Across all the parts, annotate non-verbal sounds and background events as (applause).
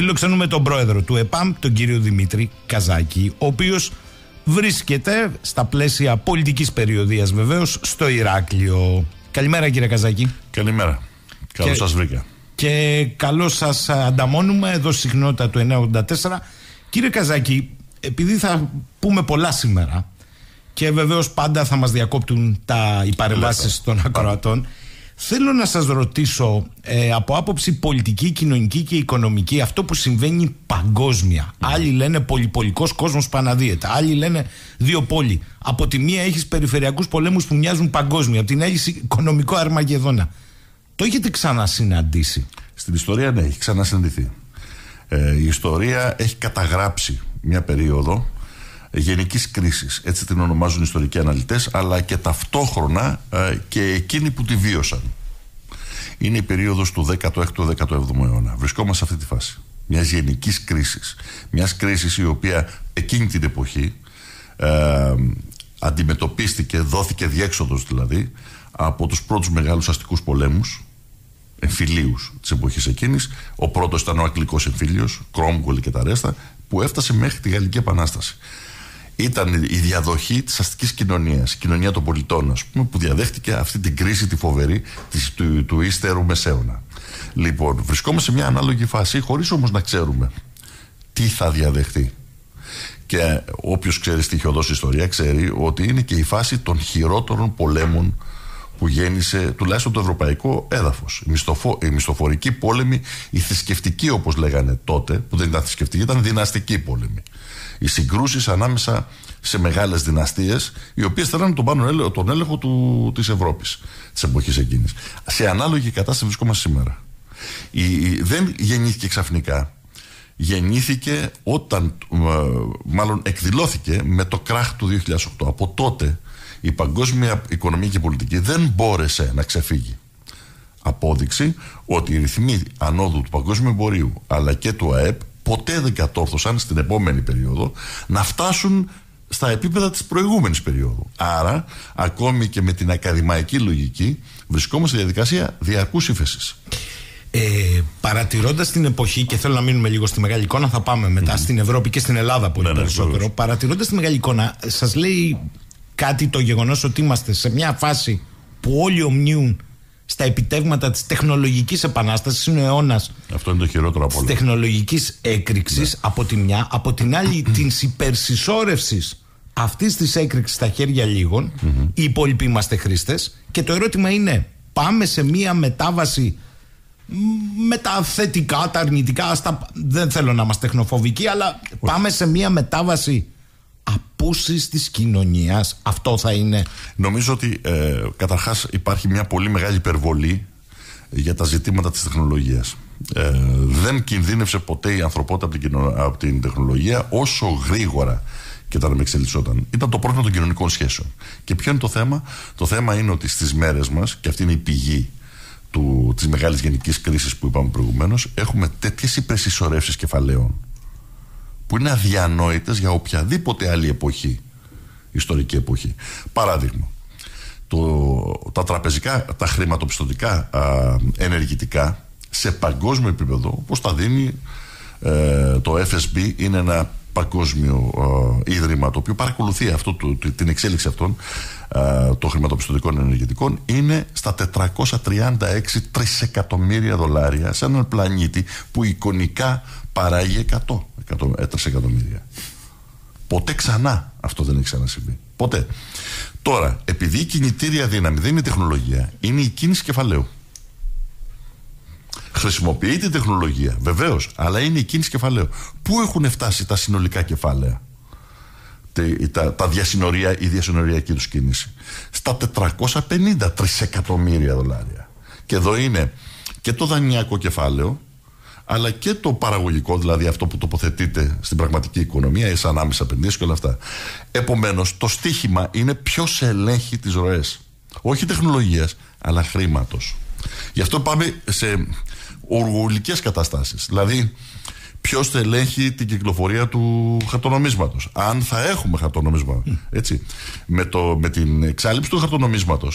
φιλοξενούμε τον πρόεδρο του ΕΠΑΜ, τον κύριο Δημήτρη Καζάκη, ο οποίος βρίσκεται στα πλαίσια πολιτικής περιοδίας βεβαίως στο Ηράκλειο. Καλημέρα κύριε Καζάκη. Καλημέρα. Καλώς σας βρήκα. Και καλώς σας ανταμώνουμε εδώ στη συχνότητα του 984. Κύριε Καζάκη, επειδή θα πούμε πολλά σήμερα και βεβαίως πάντα θα μας διακόπτουν τα, οι παρεμβάσει των ακροατών. Θέλω να σας ρωτήσω ε, από άποψη πολιτική, κοινωνική και οικονομική αυτό που συμβαίνει παγκόσμια. Άλλοι λένε πολυπολικός κόσμος παναδίαιτα, άλλοι λένε δύο πόλοι. Από τη μία έχεις περιφερειακούς πολέμους που μοιάζουν παγκόσμια, από την άλλη οικονομικό αρμαγεδόνα. Το έχετε ξανασυναντήσει. Στην ιστορία ναι, έχει ξανασυναντηθεί. Ε, η ιστορία έχει καταγράψει μια περίοδο Γενικής κρίσης. έτσι την ονομάζουν οι ιστορικοί αναλυτές, αλλά και ταυτόχρονα ε, και εκείνοι που τη βίωσαν. Είναι η περίοδος του 16ου-17ου αιώνα. Βρισκόμαστε σε αυτή τη φάση. Μιας γενικής κρίσης, μιας κρίσης η οποία εκείνη την εποχή ε, αντιμετωπίστηκε, δόθηκε διέξοδος δηλαδή, από τους πρώτους μεγάλους αστικούς πολέμους, εμφυλίους της εποχής εκείνης, Ο πρώτος ήταν ο Αγγλικός εμφύλιος, Κρόμγκολ και τα Ρέστα, που έφτασε μέχρι τη Γαλλική Επανάσταση ήταν η διαδοχή της αστικής κοινωνίας, κοινωνία των πολιτών ας πούμε, που διαδέχτηκε αυτή την κρίση τη φοβερή της, του, του ύστερου μεσαίωνα. Λοιπόν, βρισκόμαστε σε μια ανάλογη φάση χωρίς όμως να ξέρουμε τι θα διαδεχτεί. Και όποιος ξέρει στοιχειοδόση ιστορία ξέρει ότι είναι και η φάση των χειρότερων πολέμων που γέννησε τουλάχιστον το ευρωπαϊκό έδαφος. Η, μισθοφο, η μισθοφορική πόλεμη, η θρησκευτική όπως λέγανε τότε, που δεν ήταν θρησκευτική, ήταν δυναστική πόλεμη οι συγκρούσεις ανάμεσα σε μεγάλες δυναστείες, οι οποίες θέλανε τον, πάνω έλεγχο, τον έλεγχο της Ευρώπης της εποχής εκείνης. Σε ανάλογη κατάσταση βρισκόμαστε σήμερα. Η, δεν γεννήθηκε ξαφνικά. Γεννήθηκε όταν, ε, μάλλον εκδηλώθηκε με το κράχ του 2008. Από τότε η παγκόσμια οικονομία και πολιτική δεν μπόρεσε να ξεφύγει. Απόδειξη ότι οι ρυθμοί ανόδου του παγκόσμιου εμπορίου αλλά και του ΑΕΠ ποτέ δεν κατόρθωσαν στην επόμενη περίοδο να φτάσουν στα επίπεδα της προηγούμενης περίοδου. Άρα, ακόμη και με την ακαδημαϊκή λογική, βρισκόμαστε στη διαδικασία διαρκούς ύφεσης. Ε, παρατηρώντας την εποχή, και θέλω να μείνουμε λίγο στη μεγάλη εικόνα, θα πάμε στην Ευρώπη και στην Ελλάδα πολύ ναι, ναι, περισσότερο. Παρατηρώντας τη μεγάλη εικόνα, σας λέει κάτι το γεγονός ότι είμαστε σε μια φάση που όλοι ομνίουν στα επιτεύγματα της τεχνολογικής επανάστασης. Είναι ο αιώνας. Αυτό είναι το από Της τεχνολογικής έκρηξης ναι. από τη μια, από την άλλη (clears throat) τη υπερσυσσόρευσης αυτής της έκρηξης στα χέρια Οι υπόλοιποι είμαστε χρήστες. Και το ερώτημα είναι, πάμε σε μια μετάβαση με τα θετικά, τα αρνητικά. Στα... Δεν θέλω να είμαστε τεχνοφοβικοί, αλλά πάμε σε μια μετάβαση παππούσεις της κοινωνίας αυτό θα είναι νομίζω ότι ε, καταρχάς υπάρχει μια πολύ μεγάλη υπερβολή ε, για τα ζητήματα της τεχνολογίας. ε, δεν κινδύνευσε ποτέ η ανθρωπότητα από την, από την τεχνολογία όσο γρήγορα και τα με εξελισσόταν. Ήταν το πρόβλημα των κοινωνικών σχέσεων. Και ποιο είναι το θέμα, Το θέμα είναι ότι στις μέρες μας, και αυτή είναι η πηγή της μεγάλης γενικής κρίσης που είπαμε προηγουμένως, έχουμε τέτοιες υπερσυσσωρεύσεις κεφαλαίων που είναι αδιανόητες για οποιαδήποτε άλλη εποχή, ιστορική εποχή. Παράδειγμα, το, τα τραπεζικά, τα χρηματοπιστωτικά ενεργητικά σε παγκόσμιο επίπεδο, όπως τα δίνει ε, το FSB, είναι ένα παγκόσμιο ίδρυμα το οποίο παρακολουθεί αυτό, το, την εξέλιξη αυτών των χρηματοπιστωτικών ενεργητικών είναι στα 436 τρισεκατομμύρια δολάρια σε έναν πλανήτη που εικονικά παράγει 100, 100 εκατομμύρια. Ποτέ ξανά αυτό δεν έχει ξανασυμβεί. Ποτέ. Τώρα, επειδή η κινητήρια δύναμη δεν είναι η τεχνολογία, είναι η κίνηση κεφαλαίου. Χρησιμοποιεί την τεχνολογία, βεβαίως, αλλά είναι η κίνηση κεφαλαίου. Πού έχουν φτάσει τα συνολικά κεφάλαια, τα, τα διασυνορία, η διασυνοριακή τους κίνηση, στα 450 τρισεκατομμύρια δολάρια. Και εδώ είναι και το δανειακό κεφάλαιο, αλλά και το παραγωγικό, δηλαδή αυτό που τοποθετείται στην πραγματική οικονομία, εις ανάμεσα επενδύσεις και όλα αυτά. Επομένως, το στίχημα είναι ποιος ελέγχει τις ροές. Όχι τεχνολογίας, αλλά χρήματος. Γι' αυτό πάμε σε οργολικές καταστάσεις. Δηλαδή, ποιος ελέγχει την κυκλοφορία του χαρτονομίσματος. Αν θα έχουμε χαρτονομίσμα. Έτσι. Με, το, με την εξάλληψη του χαρτονομίσματος,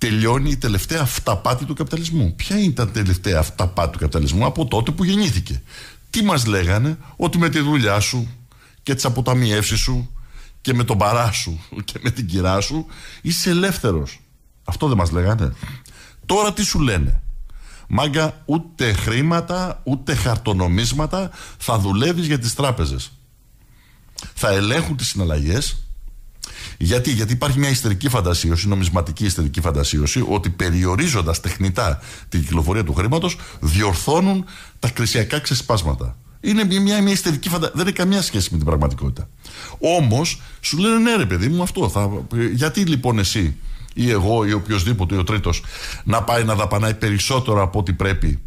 τελειώνει η τελευταία αυταπάτη του καπιταλισμού. Ποια ήταν η τελευταία αυταπάτη του καπιταλισμού από τότε που γεννήθηκε. Τι μας λέγανε ότι με τη δουλειά σου και τις αποταμιεύσεις σου και με τον παρά σου (laughs) και με την κυρά σου είσαι ελεύθερος. Αυτό δεν μας λέγανε. Τώρα τι σου λένε. Μάγκα ούτε χρήματα ούτε χαρτονομίσματα θα δουλεύεις για τις τράπεζες. Θα ελέγχουν τις συναλλαγές γιατί, Γιατί υπάρχει μια ιστερική φαντασίωση, νομισματική ιστερική φαντασίωση, ότι περιορίζοντας τεχνητά την κυκλοφορία του χρήματος, διορθώνουν τα κρυσιακά ξεσπάσματα. Είναι μια, μια ιστερική φαντασία. Δεν έχει καμία σχέση με την πραγματικότητα. Όμως, σου λένε ναι, ρε παιδί μου, αυτό. Θα... Γιατί λοιπόν εσύ ή εγώ ή οποιοδήποτε ή ο τρίτος να πάει να δαπανάει περισσότερο από ό,τι πρέπει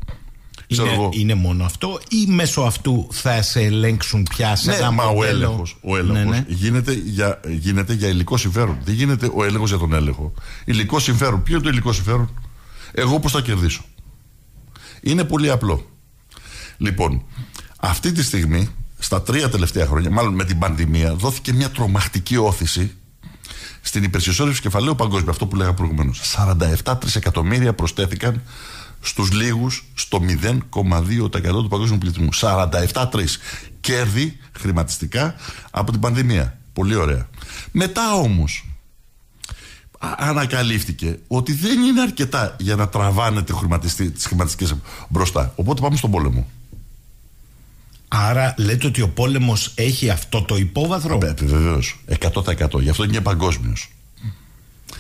είναι, εγώ. είναι μόνο αυτό ή μέσω αυτού θα σε ελέγξουν πια σε ναι, ένα μα μοντέλο. ο έλεγχος, ο ναι, έλεγχος ναι, ναι. Γίνεται, για, γίνεται για υλικό συμφέρον. Δεν γίνεται ο έλεγχος για τον έλεγχο. Υλικό συμφέρον. Ποιο είναι το υλικό συμφέρον. Εγώ πώς θα κερδίσω. Είναι πολύ απλό. Λοιπόν, αυτή τη στιγμή, στα τρία τελευταία χρόνια, μάλλον με την πανδημία, δόθηκε μια τρομακτική όθηση στην υπερσυσόρευση κεφαλαίου παγκόσμια. Αυτό που λέγα προηγουμένως. 47 τρισεκατομμύρια προστέθηκαν στους λίγους στο 0,2% του παγκόσμιου πληθυσμού. 47-3 κέρδη χρηματιστικά από την πανδημία. Πολύ ωραία. Μετά όμως ανακαλύφθηκε ότι δεν είναι αρκετά για να τραβάνε τις χρηματιστικές μπροστά. Οπότε πάμε στον πόλεμο. Άρα λέτε ότι ο πόλεμος έχει αυτό το υπόβαθρο. Ε, Βεβαίως. 100%. Γι' αυτό είναι παγκόσμιο.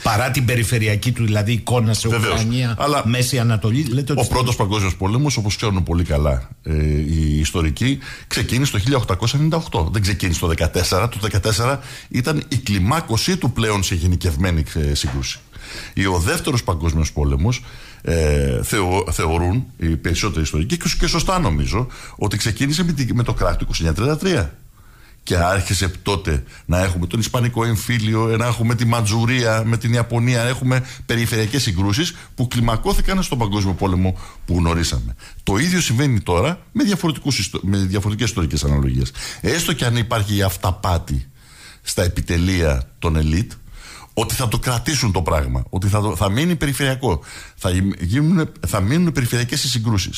Παρά την περιφερειακή του δηλαδή εικόνα σε Ουκρανία, Αλλά Μέση Ανατολή. Λέτε ότι ο πρώτος παγκόσμιος Παγκόσμιο Πόλεμος, όπως ξέρουν πολύ καλά ε, οι ιστορικοί, ξεκίνησε το 1898. Δεν ξεκίνησε το 14. Το 14 ήταν η κλιμάκωσή του πλέον σε γενικευμένη ε, σύγκρουση. Ο δεύτερος Παγκόσμιος Πόλεμος ε, θεωρούν οι περισσότεροι ιστορικοί και σωστά νομίζω ότι ξεκίνησε με, με το κράτος 1933. Και άρχισε τότε να έχουμε τον Ισπανικό εμφύλιο, να έχουμε τη Ματζουρία με την Ιαπωνία, να έχουμε περιφερειακές συγκρούσεις που κλιμακώθηκαν στον Παγκόσμιο Πόλεμο που γνωρίσαμε. Το ίδιο συμβαίνει τώρα με, με διαφορετικές ιστορικές αναλογίες. Έστω και αν υπάρχει η αυταπάτη στα επιτελεία των ελίτ, ότι θα το κρατήσουν το πράγμα, ότι θα, θα μείνει περιφερειακό, θα, γίνουν, θα μείνουν περιφερειακέ συγκρούσει.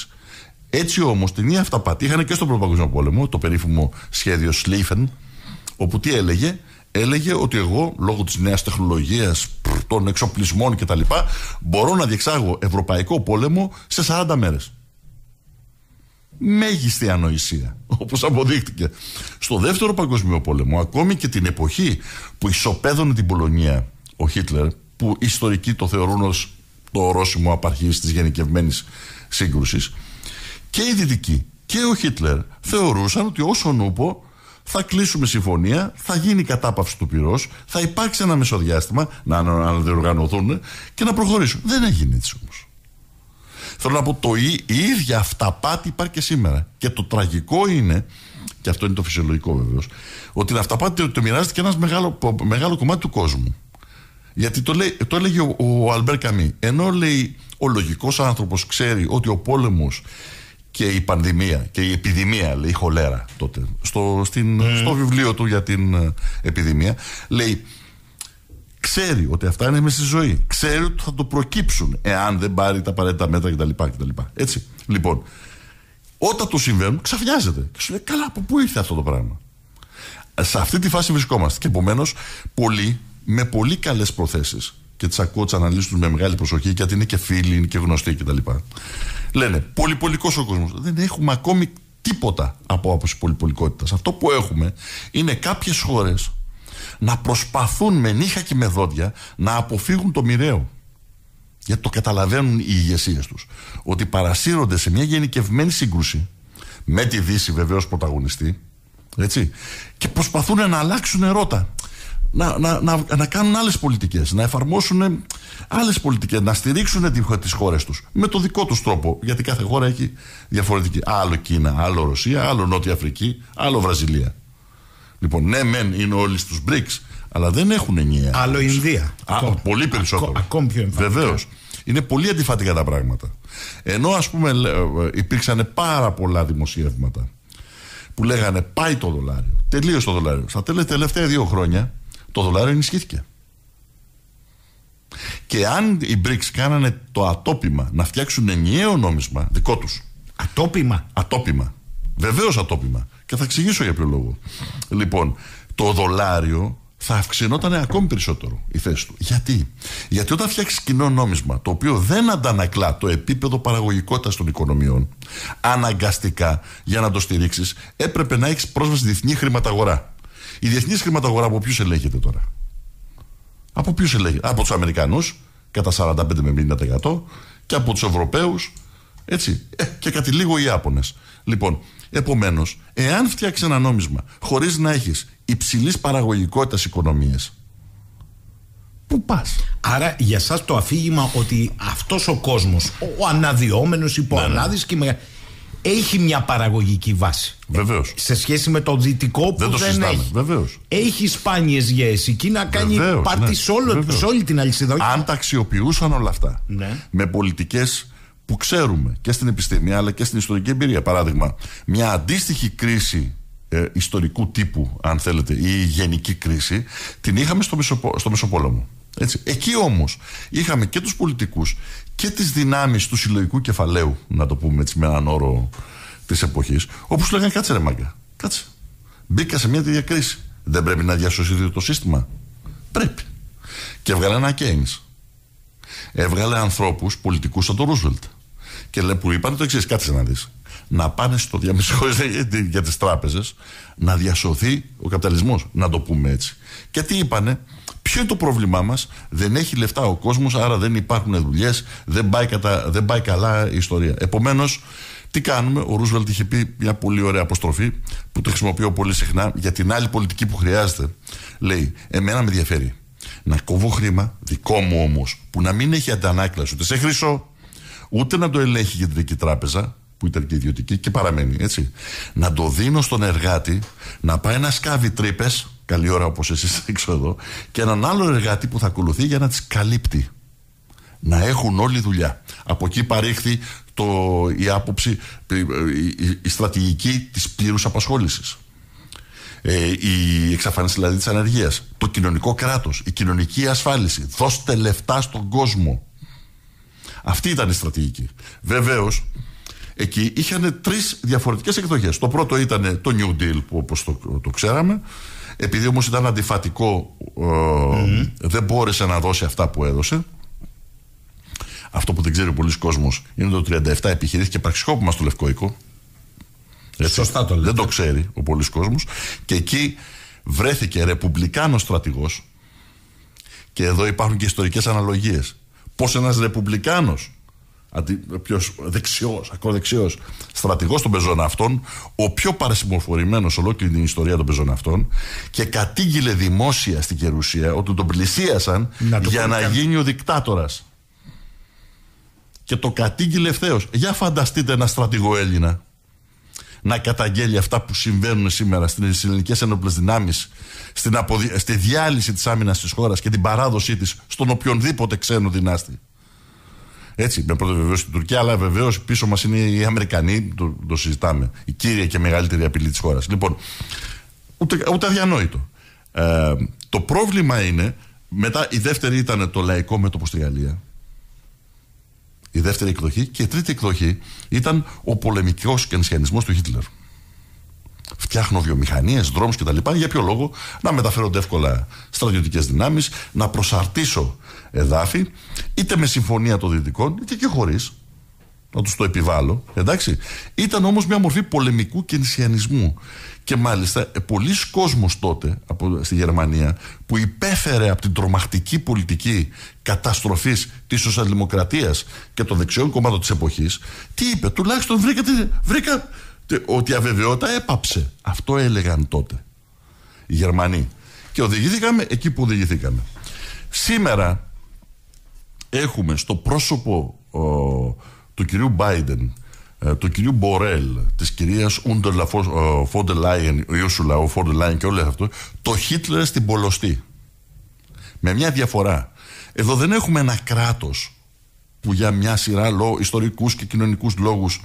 Έτσι όμως την ίδια αυταπάτη είχαν και στον παγκοσμίο Πόλεμο, το περίφημο σχέδιο Σλίφεν, όπου τι έλεγε, έλεγε ότι εγώ λόγω της νέας τεχνολογίας, των εξοπλισμών κτλ., μπορώ να διεξάγω ευρωπαϊκό πόλεμο σε 40 μέρες. Μέγιστη ανοησία, όπως αποδείχτηκε. Στο δεύτερο παγκοσμίο πόλεμο, ακόμη και την εποχή που ισοπαίδωνε την Πολωνία ο Χίτλερ, που ιστορικοί το θεωρούν ως το ορόσημο απαρχής της γενικευμένης σύγκρουσης και οι Δυτικοί και ο Χίτλερ θεωρούσαν ότι όσον ούπο θα κλείσουμε συμφωνία, θα γίνει η κατάπαυση του πυρός, θα υπάρξει ένα μεσοδιάστημα να αναδιοργανωθούν και να προχωρήσουν. Δεν έγινε έτσι όμως. Θέλω να πω το η, η ίδια αυταπάτη υπάρχει και σήμερα. Και το τραγικό είναι, και αυτό είναι το φυσιολογικό βεβαίως, ότι την αυταπάτη το μοιράζεται και ένας μεγάλο, μεγάλο κομμάτι του κόσμου. Γιατί το, το έλεγε ο, ο Αλμπέρ Καμί. Ενώ λέει ο λογικός άνθρωπος ξέρει ότι ο πόλεμος και η πανδημία και η επιδημία, λέει, η χολέρα τότε, στο, στην, ναι. στο βιβλίο του για την ε, επιδημία, λέει ξέρει ότι αυτά είναι μέσα στη ζωή. Ξέρει ότι θα το προκύψουν εάν δεν πάρει τα απαραίτητα μέτρα κτλ. Έτσι. Λοιπόν, όταν το συμβαίνουν, ξαφνιάζεται. Και σου λέει, καλά, από πού ήρθε αυτό το πράγμα. Σε αυτή τη φάση βρισκόμαστε. Και επομένως, πολλοί με πολύ καλές προθέσεις και τι ακούω, τι τους με μεγάλη προσοχή, γιατί είναι και φίλοι, είναι και γνωστοί κτλ. Λένε, πολυπολικός ο κόσμος. Δεν έχουμε ακόμη τίποτα από άποψη πολυπολικότητας. Αυτό που έχουμε είναι κάποιες χώρες να προσπαθούν με νύχα και με δόντια να αποφύγουν το μοιραίο. Γιατί το καταλαβαίνουν οι ηγεσίες τους. Ότι παρασύρονται σε μια γενικευμένη σύγκρουση, με τη Δύση βεβαίως πρωταγωνιστή, έτσι, και προσπαθούν να αλλάξουν ερώτα να, να, να, να κάνουν άλλες πολιτικές, να εφαρμόσουν ε, άλλες πολιτικές, να στηρίξουν τις χώρες τους με το δικό τους τρόπο. Γιατί κάθε χώρα έχει διαφορετική. Άλλο Κίνα, άλλο Ρωσία, άλλο Νότια Αφρική, άλλο Βραζιλία. Λοιπόν, ναι, μεν είναι όλοι στους BRICS, αλλά δεν έχουν ενιαία. Άλλο Ινδία. Α, πολύ περισσότερο. Ακό, ακόμη πιο Βεβαίως. Είναι πολύ αντιφατικά τα πράγματα. Ενώ ας πούμε ε, υπήρξαν πάρα πολλά δημοσιεύματα που λέγανε πάει το δολάριο, τελείωσε το δολάριο. Στα τελευταία δύο χρόνια το δολάριο ενισχύθηκε. Και αν οι BRICS κάνανε το ατόπιμα να φτιάξουν ενιαίο νόμισμα δικό τους. Ατόπιμα. Ατόπιμα. Βεβαίως ατόπιμα. Και θα εξηγήσω για ποιο λόγο. Λοιπόν, το δολάριο θα αυξηνόταν ακόμη περισσότερο η θέση του. Γιατί, Γιατί όταν φτιάξεις κοινό νόμισμα το οποίο δεν αντανακλά το επίπεδο παραγωγικότητας των οικονομιών, αναγκαστικά για να το στηρίξεις, έπρεπε να έχεις πρόσβαση στη διεθνή χρηματαγορά. Η διεθνής χρηματαγορά από ποιους ελέγχεται τώρα. Από ποιους ελέγχεται. Από τους Αμερικανούς κατά 45 με 50% και από τους Ευρωπαίους. Έτσι. Ε, και κάτι λίγο οι Ιάπωνες. Λοιπόν, επομένως, εάν φτιάξεις ένα νόμισμα χωρίς να έχεις υψηλής παραγωγικότητας οικονομίες, Πού πας. Άρα για εσάς το αφήγημα ότι αυτός ο κόσμος, ο αναδυόμενος, υπό ναι, ναι. και έχει μια παραγωγική βάση. Βεβαίως. Σε σχέση με το δυτικό που δεν, το δεν έχει. Βεβαίως. Έχει σπάνιες γέε. Η Κίνα κάνει πάρτι ναι. σε, όλη την αλυσίδα. Αν τα αξιοποιούσαν όλα αυτά ναι. με πολιτικές που ξέρουμε και στην επιστήμη αλλά και στην ιστορική εμπειρία. Παράδειγμα, μια αντίστοιχη κρίση ε, ιστορικού τύπου, αν θέλετε, ή γενική κρίση, την είχαμε στο, Μεσοπο... Μεσοπόλεμο. Εκεί όμως είχαμε και τους πολιτικούς και τις δυνάμεις του συλλογικού κεφαλαίου, να το πούμε έτσι με έναν όρο της εποχής, όπου σου λέγανε κάτσε ρε μάγκα, κάτσε. Μπήκα σε μια τέτοια Δεν πρέπει να διασωσεί το σύστημα. Πρέπει. Και έβγαλε ένα Κέινς. Έβγαλε ανθρώπους πολιτικούς σαν τον Ρούσβελτ. Και λέει, που είπαν το εξής, κάτσε να δεις να πάνε στο διαμεσικό (laughs) για τις τράπεζες, να διασωθεί ο καπιταλισμός, να το πούμε έτσι. Και τι είπανε, Ποιο είναι το πρόβλημά μας, Δεν έχει λεφτά ο κόσμος, άρα δεν υπάρχουν δουλειές, δεν, πάει δεν πάει καλά η ιστορία. Επομένως, τι κάνουμε, ο Ρούσβελτ είχε πει μια πολύ ωραία αποστροφή που το χρησιμοποιώ πολύ συχνά για την άλλη πολιτική που χρειάζεται. Λέει, Εμένα με ενδιαφέρει να κόβω χρήμα, δικό μου όμως, που να μην έχει αντανάκλαση ούτε σε χρυσό, ούτε να το ελέγχει η κεντρική τράπεζα, που και ιδιωτική και παραμένει, έτσι. Να το δίνω στον εργάτη να πάει να σκάβει τρύπες, καλή ώρα όπως εσείς (laughs) έξω εδώ, και έναν άλλο εργάτη που θα ακολουθεί για να τις καλύπτει. Να έχουν όλη δουλειά. Από εκεί παρήχθη το, η άποψη, η, στρατηγική της πλήρους απασχόλησης. Ε, η εξαφάνιση δηλαδή της ανεργίας, το κοινωνικό κράτος, η κοινωνική ασφάλιση, δώστε λεφτά στον κόσμο. Αυτή ήταν η στρατηγική. Βεβαίως εκεί είχαν τρεις διαφορετικές εκδοχές. Το πρώτο ήταν το New Deal, που όπως το, το ξέραμε. Επειδή όμως ήταν αντιφατικό, ε, δεν μπόρεσε να δώσει αυτά που έδωσε. Αυτό που δεν ξέρει ο πολλοί κόσμος είναι το 37 επιχειρήθηκε πραξικόπημα στο Λευκό Οίκο. Σωστά το λέτε. Δεν το ξέρει ο πολλής κόσμος. Και εκεί βρέθηκε ρεπουμπλικάνος στρατηγός. Και εδώ υπάρχουν και ιστορικές αναλογίες. Πώς ένας ρεπουμπλικάνος πιο δεξιό, ακροδεξιό στρατηγός των πεζών αυτών, ο πιο παρασυμοφορημένο ολόκληρη την ιστορία των πεζών αυτών, και κατήγγειλε δημόσια στην κερουσία ότι τον πλησίασαν για να γίνει ο δικτάτορας. Και το κατήγγειλε ευθέως. Για φανταστείτε ένα στρατηγό Έλληνα να καταγγέλει αυτά που συμβαίνουν σήμερα στις ελληνικές ένοπλε δυνάμεις, στη διάλυση της άμυνας της χώρας και την παράδοσή της στον οποιονδήποτε ξένο δυνάστη. Έτσι, με πρώτο βεβαίω την Τουρκία, αλλά βεβαίως πίσω μας είναι οι Αμερικανοί, το, το συζητάμε. Η κύρια και μεγαλύτερη απειλή της χώρας. Λοιπόν, ούτε, ούτε αδιανόητο. Ε, το πρόβλημα είναι, μετά η δεύτερη ήταν το λαϊκό μέτωπο στη Γαλλία. Η δεύτερη εκδοχή και η τρίτη εκδοχή ήταν ο πολεμικός κενσιανισμός του Χίτλερ. Φτιάχνω βιομηχανίες, δρόμους κτλ. Για ποιο λόγο να μεταφέρονται εύκολα στρατιωτικές δυνάμεις, να προσαρτήσω εδάφη, είτε με συμφωνία των Δυτικών, είτε και χωρίς. Να τους το επιβάλλω. Εντάξει. Ήταν όμως μια μορφή πολεμικού κενσιανισμού. Και μάλιστα ε, πολλοί κόσμος τότε από, στη Γερμανία που υπέφερε από την τρομακτική πολιτική κατάστροφή της Σοσιαλδημοκρατίας και των δεξιών κομμάτων της εποχής τι είπε, τουλάχιστον βρήκα, βρήκα ότι η αβεβαιότητα έπαψε. Αυτό έλεγαν τότε οι Γερμανοί. Και οδηγηθήκαμε εκεί που οδηγηθήκαμε. Σήμερα έχουμε στο πρόσωπο του κυρίου Μπάιντεν, του κυρίου Μπορέλ, της κυρίας Ούντερ Φόντερ Λάιεν, ο Ιούσουλα, ο και όλα αυτό, το Χίτλερ στην Πολωστή. Με μια διαφορά. Εδώ δεν έχουμε ένα κράτος που για μια σειρά λόγω, ιστορικούς και κοινωνικούς λόγους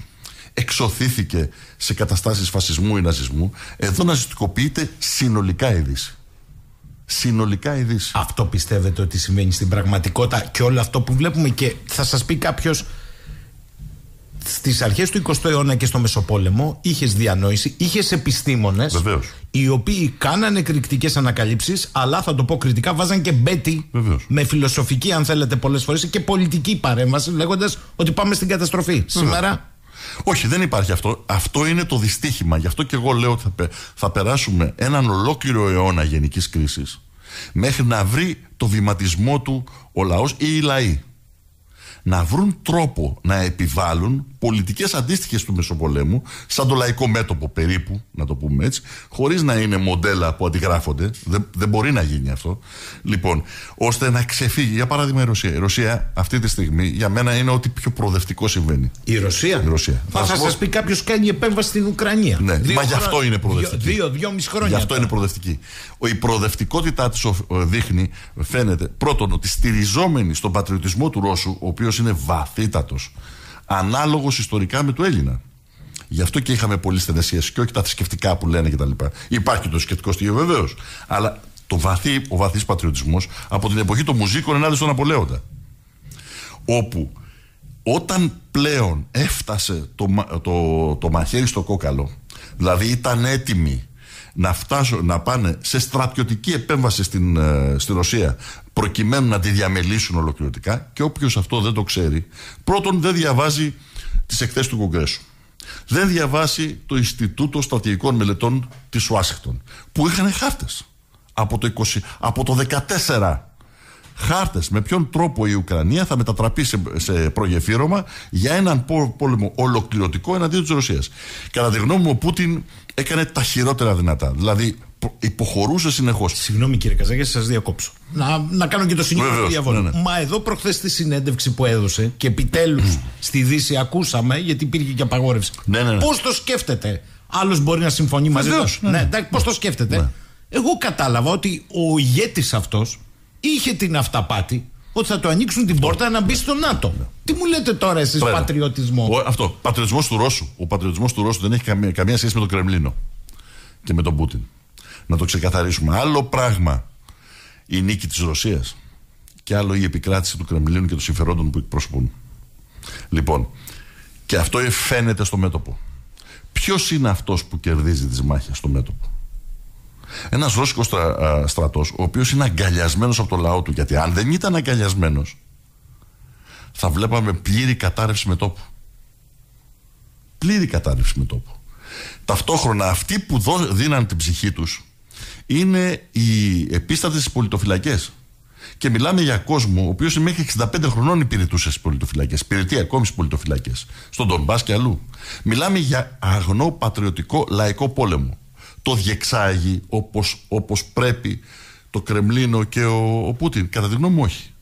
εξωθήθηκε σε καταστάσεις φασισμού ή ναζισμού. Εδώ ναζιστικοποιείται συνολικά η Δύση συνολικά ειδήσεις. Αυτό πιστεύετε ότι συμβαίνει στην πραγματικότητα και όλο αυτό που βλέπουμε και θα σας πει κάποιος στις αρχές του 20ου αιώνα και στο Μεσοπόλεμο είχες διανόηση, είχες επιστήμονες οι οποίοι κάνανε κριτικές ανακαλύψεις αλλά θα το πω κριτικά βάζαν και μπέτι με φιλοσοφική αν θέλετε πολλές φορές και πολιτική παρέμβαση λέγοντας ότι πάμε στην καταστροφή. Σήμερα όχι, δεν υπάρχει αυτό. Αυτό είναι το δυστύχημα. Γι' αυτό και εγώ λέω ότι θα, περάσουμε έναν ολόκληρο αιώνα γενικής κρίσης μέχρι να βρει το βηματισμό του ο λαός ή οι λαοί να βρουν τρόπο να επιβάλλουν πολιτικές αντίστοιχες του Μεσοπολέμου, σαν το λαϊκό μέτωπο περίπου, να το πούμε έτσι, χωρίς να είναι μοντέλα που αντιγράφονται. Δεν, δεν μπορεί να γίνει αυτό. Λοιπόν, ώστε να ξεφύγει. Για παράδειγμα, η Ρωσία. Η Ρωσία αυτή τη στιγμή για μένα είναι ό,τι πιο προοδευτικό συμβαίνει. Η Ρωσία. Η Ρωσία. θα, θα σα πει κάποιος κάνει επέμβαση στην Ουκρανία. Ναι, δύο μα γι' αυτό είναι προοδευτική. Δύο, δύο, χρόνια. Γι' αυτό τώρα. είναι προοδευτική. Η προοδευτικότητά της δείχνει, φαίνεται, πρώτον, ότι στηριζόμενη στον πατριωτισμό του Ρώσου, ο οποίος είναι βαθύτατος, ανάλογος ιστορικά με το Έλληνα. Γι' αυτό και είχαμε πολλέ στενεσία και όχι τα θρησκευτικά που λένε κτλ. Υπάρχει και το θρησκευτικό στοιχείο βεβαίως. Αλλά το βαθύ, ο βαθύς πατριωτισμός από την εποχή των μουζίκων ενάντια στον Απολέοντα. Όπου όταν πλέον έφτασε το, το, το μαχαίρι στο κόκαλο, δηλαδή ήταν έτοιμοι να, φτάσουν, να πάνε σε στρατιωτική επέμβαση στην, ε, στη Ρωσία προκειμένου να τη διαμελήσουν ολοκληρωτικά και όποιος αυτό δεν το ξέρει πρώτον δεν διαβάζει τις εκθέσεις του Κογκρέσου δεν διαβάζει το Ινστιτούτο Στρατηγικών Μελετών της Ουάσιγκτον που είχαν χάρτες από το, 20, από το 14 χάρτες με ποιον τρόπο η Ουκρανία θα μετατραπεί σε, σε προγεφύρωμα για έναν πόλεμο ολοκληρωτικό εναντίον της Ρωσίας. Κατά τη γνώμη μου ο Πούτιν έκανε τα χειρότερα δυνατά. Δηλαδή υποχωρούσε συνεχώς. Συγγνώμη κύριε Καζάκη, σας διακόψω. Να, να κάνω και το συνήθω διαβόλιο ναι, ναι. Μα εδώ προχθές στη συνέντευξη που έδωσε και επιτέλους mm. στη Δύση ακούσαμε, γιατί υπήρχε και απαγόρευση. Ναι, ναι Πώς το σκέφτεται. Άλλος μπορεί να συμφωνεί μαζί του. Ναι, Πώς το σκέφτεται. Εγώ κατάλαβα ότι ο ηγέτης αυτός είχε την αυταπάτη ότι θα το ανοίξουν την πόρτα να μπει στο ΝΑΤΟ. Τι μου λέτε τώρα εσείς, πατριωτισμό. Ο, αυτό. Πατριωτισμός του Ρώσου. Ο πατριωτισμός του Ρώσου δεν έχει καμία, σχέση με τον Κρεμλίνο και με τον Πούτιν. Να το ξεκαθαρίσουμε. Άλλο πράγμα η νίκη της Ρωσίας και άλλο η επικράτηση του Κρεμλίνου και των συμφερόντων που εκπροσωπούν. Λοιπόν, και αυτό φαίνεται στο μέτωπο. Ποιος είναι αυτός που κερδίζει τις μάχες στο μέτωπο, ένας Ρώσικος στρατός, ο οποίος είναι αγκαλιασμένος από το λαό του, γιατί αν δεν ήταν αγκαλιασμένος, θα βλέπαμε πλήρη κατάρρευση με τόπου. Πλήρη κατάρρευση με τόπου. Ταυτόχρονα αυτοί που δίναν την ψυχή τους είναι οι επίστατες στις Και μιλάμε για κόσμο ο οποίος μέχρι 65 χρονών υπηρετούσε στις πολιτοφυλακές. Υπηρετεί ακόμη στις πολιτοφυλακές. Στον Ντομπά και αλλού. Μιλάμε για αγνό πατριωτικό λαϊκό πόλεμο το διεξάγει όπως, όπως πρέπει το Κρεμλίνο και ο, ο Πούτιν. Κατά τη γνώμη μου όχι.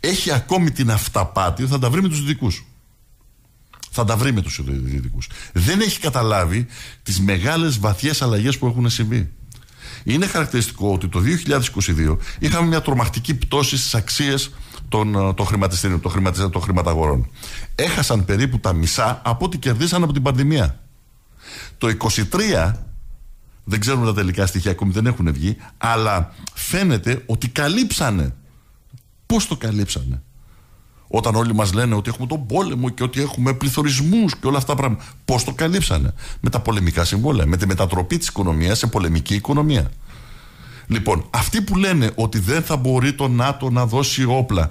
Έχει ακόμη την αυταπάτη, θα τα βρει με τους δυτικούς. Θα τα βρει με τους δυτικούς. Δεν έχει καταλάβει τις μεγάλες βαθιές αλλαγές που έχουν συμβεί. Είναι χαρακτηριστικό ότι το 2022 είχαμε μια τρομακτική πτώση στις αξίες των, ε, των χρηματιστήριων, των, χρηματαγορών. Έχασαν περίπου τα μισά από ό,τι κερδίσαν από την πανδημία. Το 23 δεν ξέρουμε τα τελικά στοιχεία, ακόμη δεν έχουν βγει. Αλλά φαίνεται ότι καλύψανε. Πώς το καλύψανε. Όταν όλοι μας λένε ότι έχουμε τον πόλεμο και ότι έχουμε πληθωρισμούς και όλα αυτά τα πράγματα. Πώς το καλύψανε. Με τα πολεμικά συμβόλαια. Με τη μετατροπή της οικονομίας σε πολεμική οικονομία. Λοιπόν, αυτοί που λένε ότι δεν θα μπορεί το ΝΑΤΟ να δώσει όπλα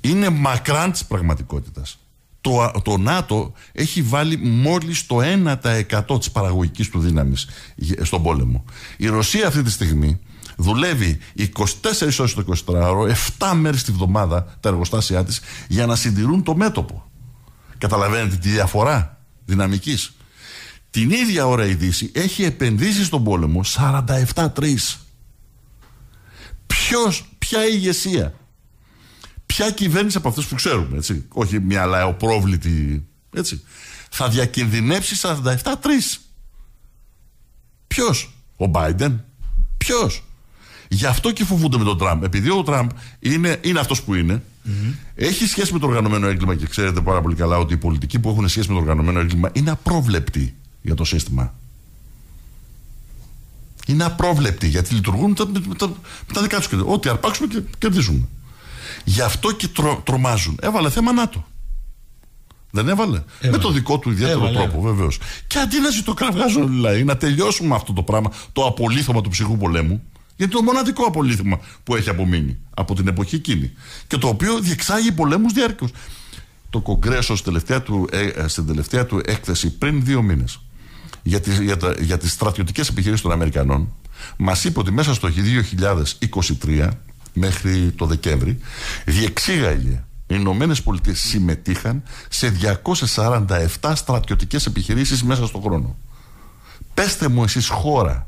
είναι μακράν της πραγματικότητας το, το ΝΑΤΟ έχει βάλει μόλις το 1% της παραγωγικής του δύναμης στον πόλεμο. Η Ρωσία αυτή τη στιγμή δουλεύει 24 ώρες το 24ωρο, 7 μέρες τη βδομάδα τα εργοστάσια της για να συντηρούν το μέτωπο. Καταλαβαίνετε τη διαφορά δυναμικής. Την ίδια ώρα η Δύση έχει επενδύσει στον πόλεμο 47-3. Ποιος, ποια ηγεσία ποια κυβέρνηση από αυτέ που ξέρουμε, έτσι, όχι μια λαοπρόβλητη. Έτσι, θα διακινδυνεύσει 47-3. Ποιος, ο Biden. ποιος. Γι' αυτό και φοβούνται με τον Τραμπ. Επειδή ο Τραμπ είναι, είναι αυτός που ειναι έχει σχέση με το οργανωμένο έγκλημα και ξέρετε πάρα πολύ καλά ότι οι πολιτικοί που έχουν σχέση με το οργανωμένο έγκλημα είναι απρόβλεπτοι για το σύστημα. Είναι απρόβλεπτοι γιατί λειτουργούν με τα, τα, τα, δικά τους. Ό,τι αρπάξουμε και κερδίζουμε. Γι' αυτό και τρομάζουν. Έβαλε θέμα ΝΑΤΟ. Δεν έβαλε. έβαλε. Με το δικό του ιδιαίτερο έβαλε. τρόπο, βεβαίως. Και αντί να ζητοκραυγάζουν λαοί δηλαδή, να τελειώσουμε αυτό το πράγμα, το απολύθωμα του ψυχού πολέμου, γιατί το μοναδικό απολύθωμα που έχει απομείνει από την εποχή εκείνη. Και το οποίο διεξάγει πολέμους διάρκειας. Το Κογκρέσο ε, ε, στην τελευταία του, έκθεση πριν δύο μήνες για τις για για τις στρατιωτικές επιχειρήσεις των Αμερικανών, μας είπε ότι μέσα στο 2023 μέχρι το Δεκέμβρη, διεξήγαγε οι Ηνωμένες Πολιτείες συμμετείχαν σε 247 στρατιωτικές επιχειρήσεις μέσα στον χρόνο. Πέστε μου εσείς χώρα,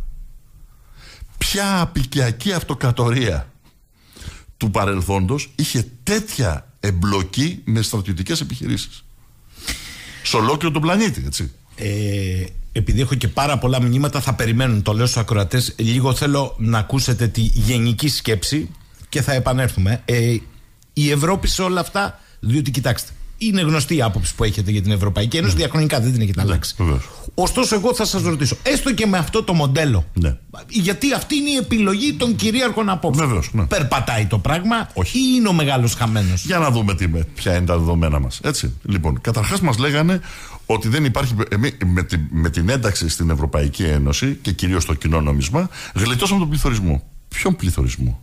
ποια απικιακή αυτοκρατορία του παρελθόντος είχε τέτοια εμπλοκή με στρατιωτικές επιχειρήσεις. Σε ολόκληρο τον πλανήτη, έτσι. Ε, επειδή έχω και πάρα πολλά μηνύματα, θα περιμένουν, το λέω στους ακροατές. Λίγο θέλω να ακούσετε τη γενική σκέψη και θα επανέλθουμε. Ε, η Ευρώπη σε όλα αυτά, διότι κοιτάξτε, είναι γνωστή η άποψη που έχετε για την Ευρωπαϊκή Ένωση, ναι. διαχρονικά δεν την έχετε ναι, αλλάξει. Ναι, Ωστόσο, εγώ θα σας ρωτήσω, έστω και με αυτό το μοντέλο, ναι. γιατί αυτή είναι η επιλογή των κυρίαρχων απόψεων. Ναι. Περπατάει το πράγμα Όχι. ή είναι ο μεγάλος χαμένος. Για να δούμε τι, ποια είναι τα δεδομένα μας. Έτσι. Λοιπόν, καταρχάς μας λέγανε ότι δεν υπάρχει. με, την, με την ένταξη στην Ευρωπαϊκή Ένωση και κυρίως στο κοινό νόμισμα, γλιτώσαμε τον πληθωρισμό. Ποιον πληθωρισμό,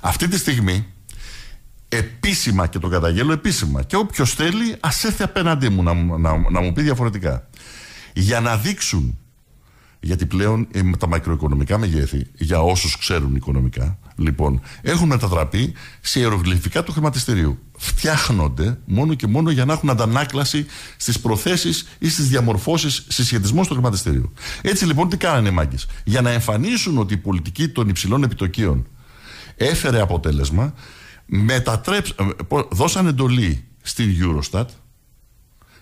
αυτή τη στιγμή επίσημα και το καταγγέλλω επίσημα και όποιος θέλει ας έρθει απέναντί μου να, να, να μου πει διαφορετικά για να δείξουν γιατί πλέον ε, τα μακροοικονομικά μεγέθη, για όσους ξέρουν οικονομικά, λοιπόν, έχουν μετατραπεί σε ιερογλυφικά του χρηματιστηρίου. Φτιάχνονται μόνο και μόνο για να έχουν αντανάκλαση στις προθέσεις ή στις διαμορφώσεις συσχετισμού στο χρηματιστήριο. Έτσι λοιπόν τι κάνανε οι μάγκες. Για να εμφανίσουν ότι η πολιτική των υψηλών επιτοκίων έφερε αποτέλεσμα. Μετατρέψ... Ε, Δώσαν εντολή στην Eurostat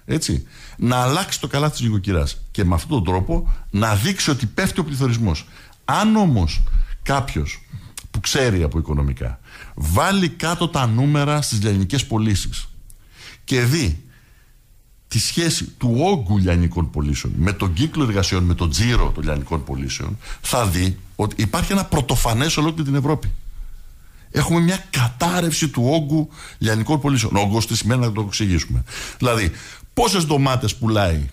έτσι, να αλλάξει το καλάθι της νοικοκυράς και με αυτόν τον τρόπο να δείξει ότι πέφτει ο πληθωρισμός Αν όμως κάποιος που ξέρει από οικονομικά βάλει κάτω τα νούμερα στις λιανικές πωλήσεις και δει τη σχέση του όγκου λιανικών πωλήσεων με τον κύκλο εργασιών, με τον τζίρο των λιανικών πωλήσεων, θα δει ότι υπάρχει ένα πρωτοφανές ολόκληρη την Ευρώπη έχουμε μια κατάρρευση του όγκου λιανικών πωλήσεων. Όγκο τι σημαίνει να το εξηγήσουμε. Δηλαδή, πόσες ντομάτες πουλάει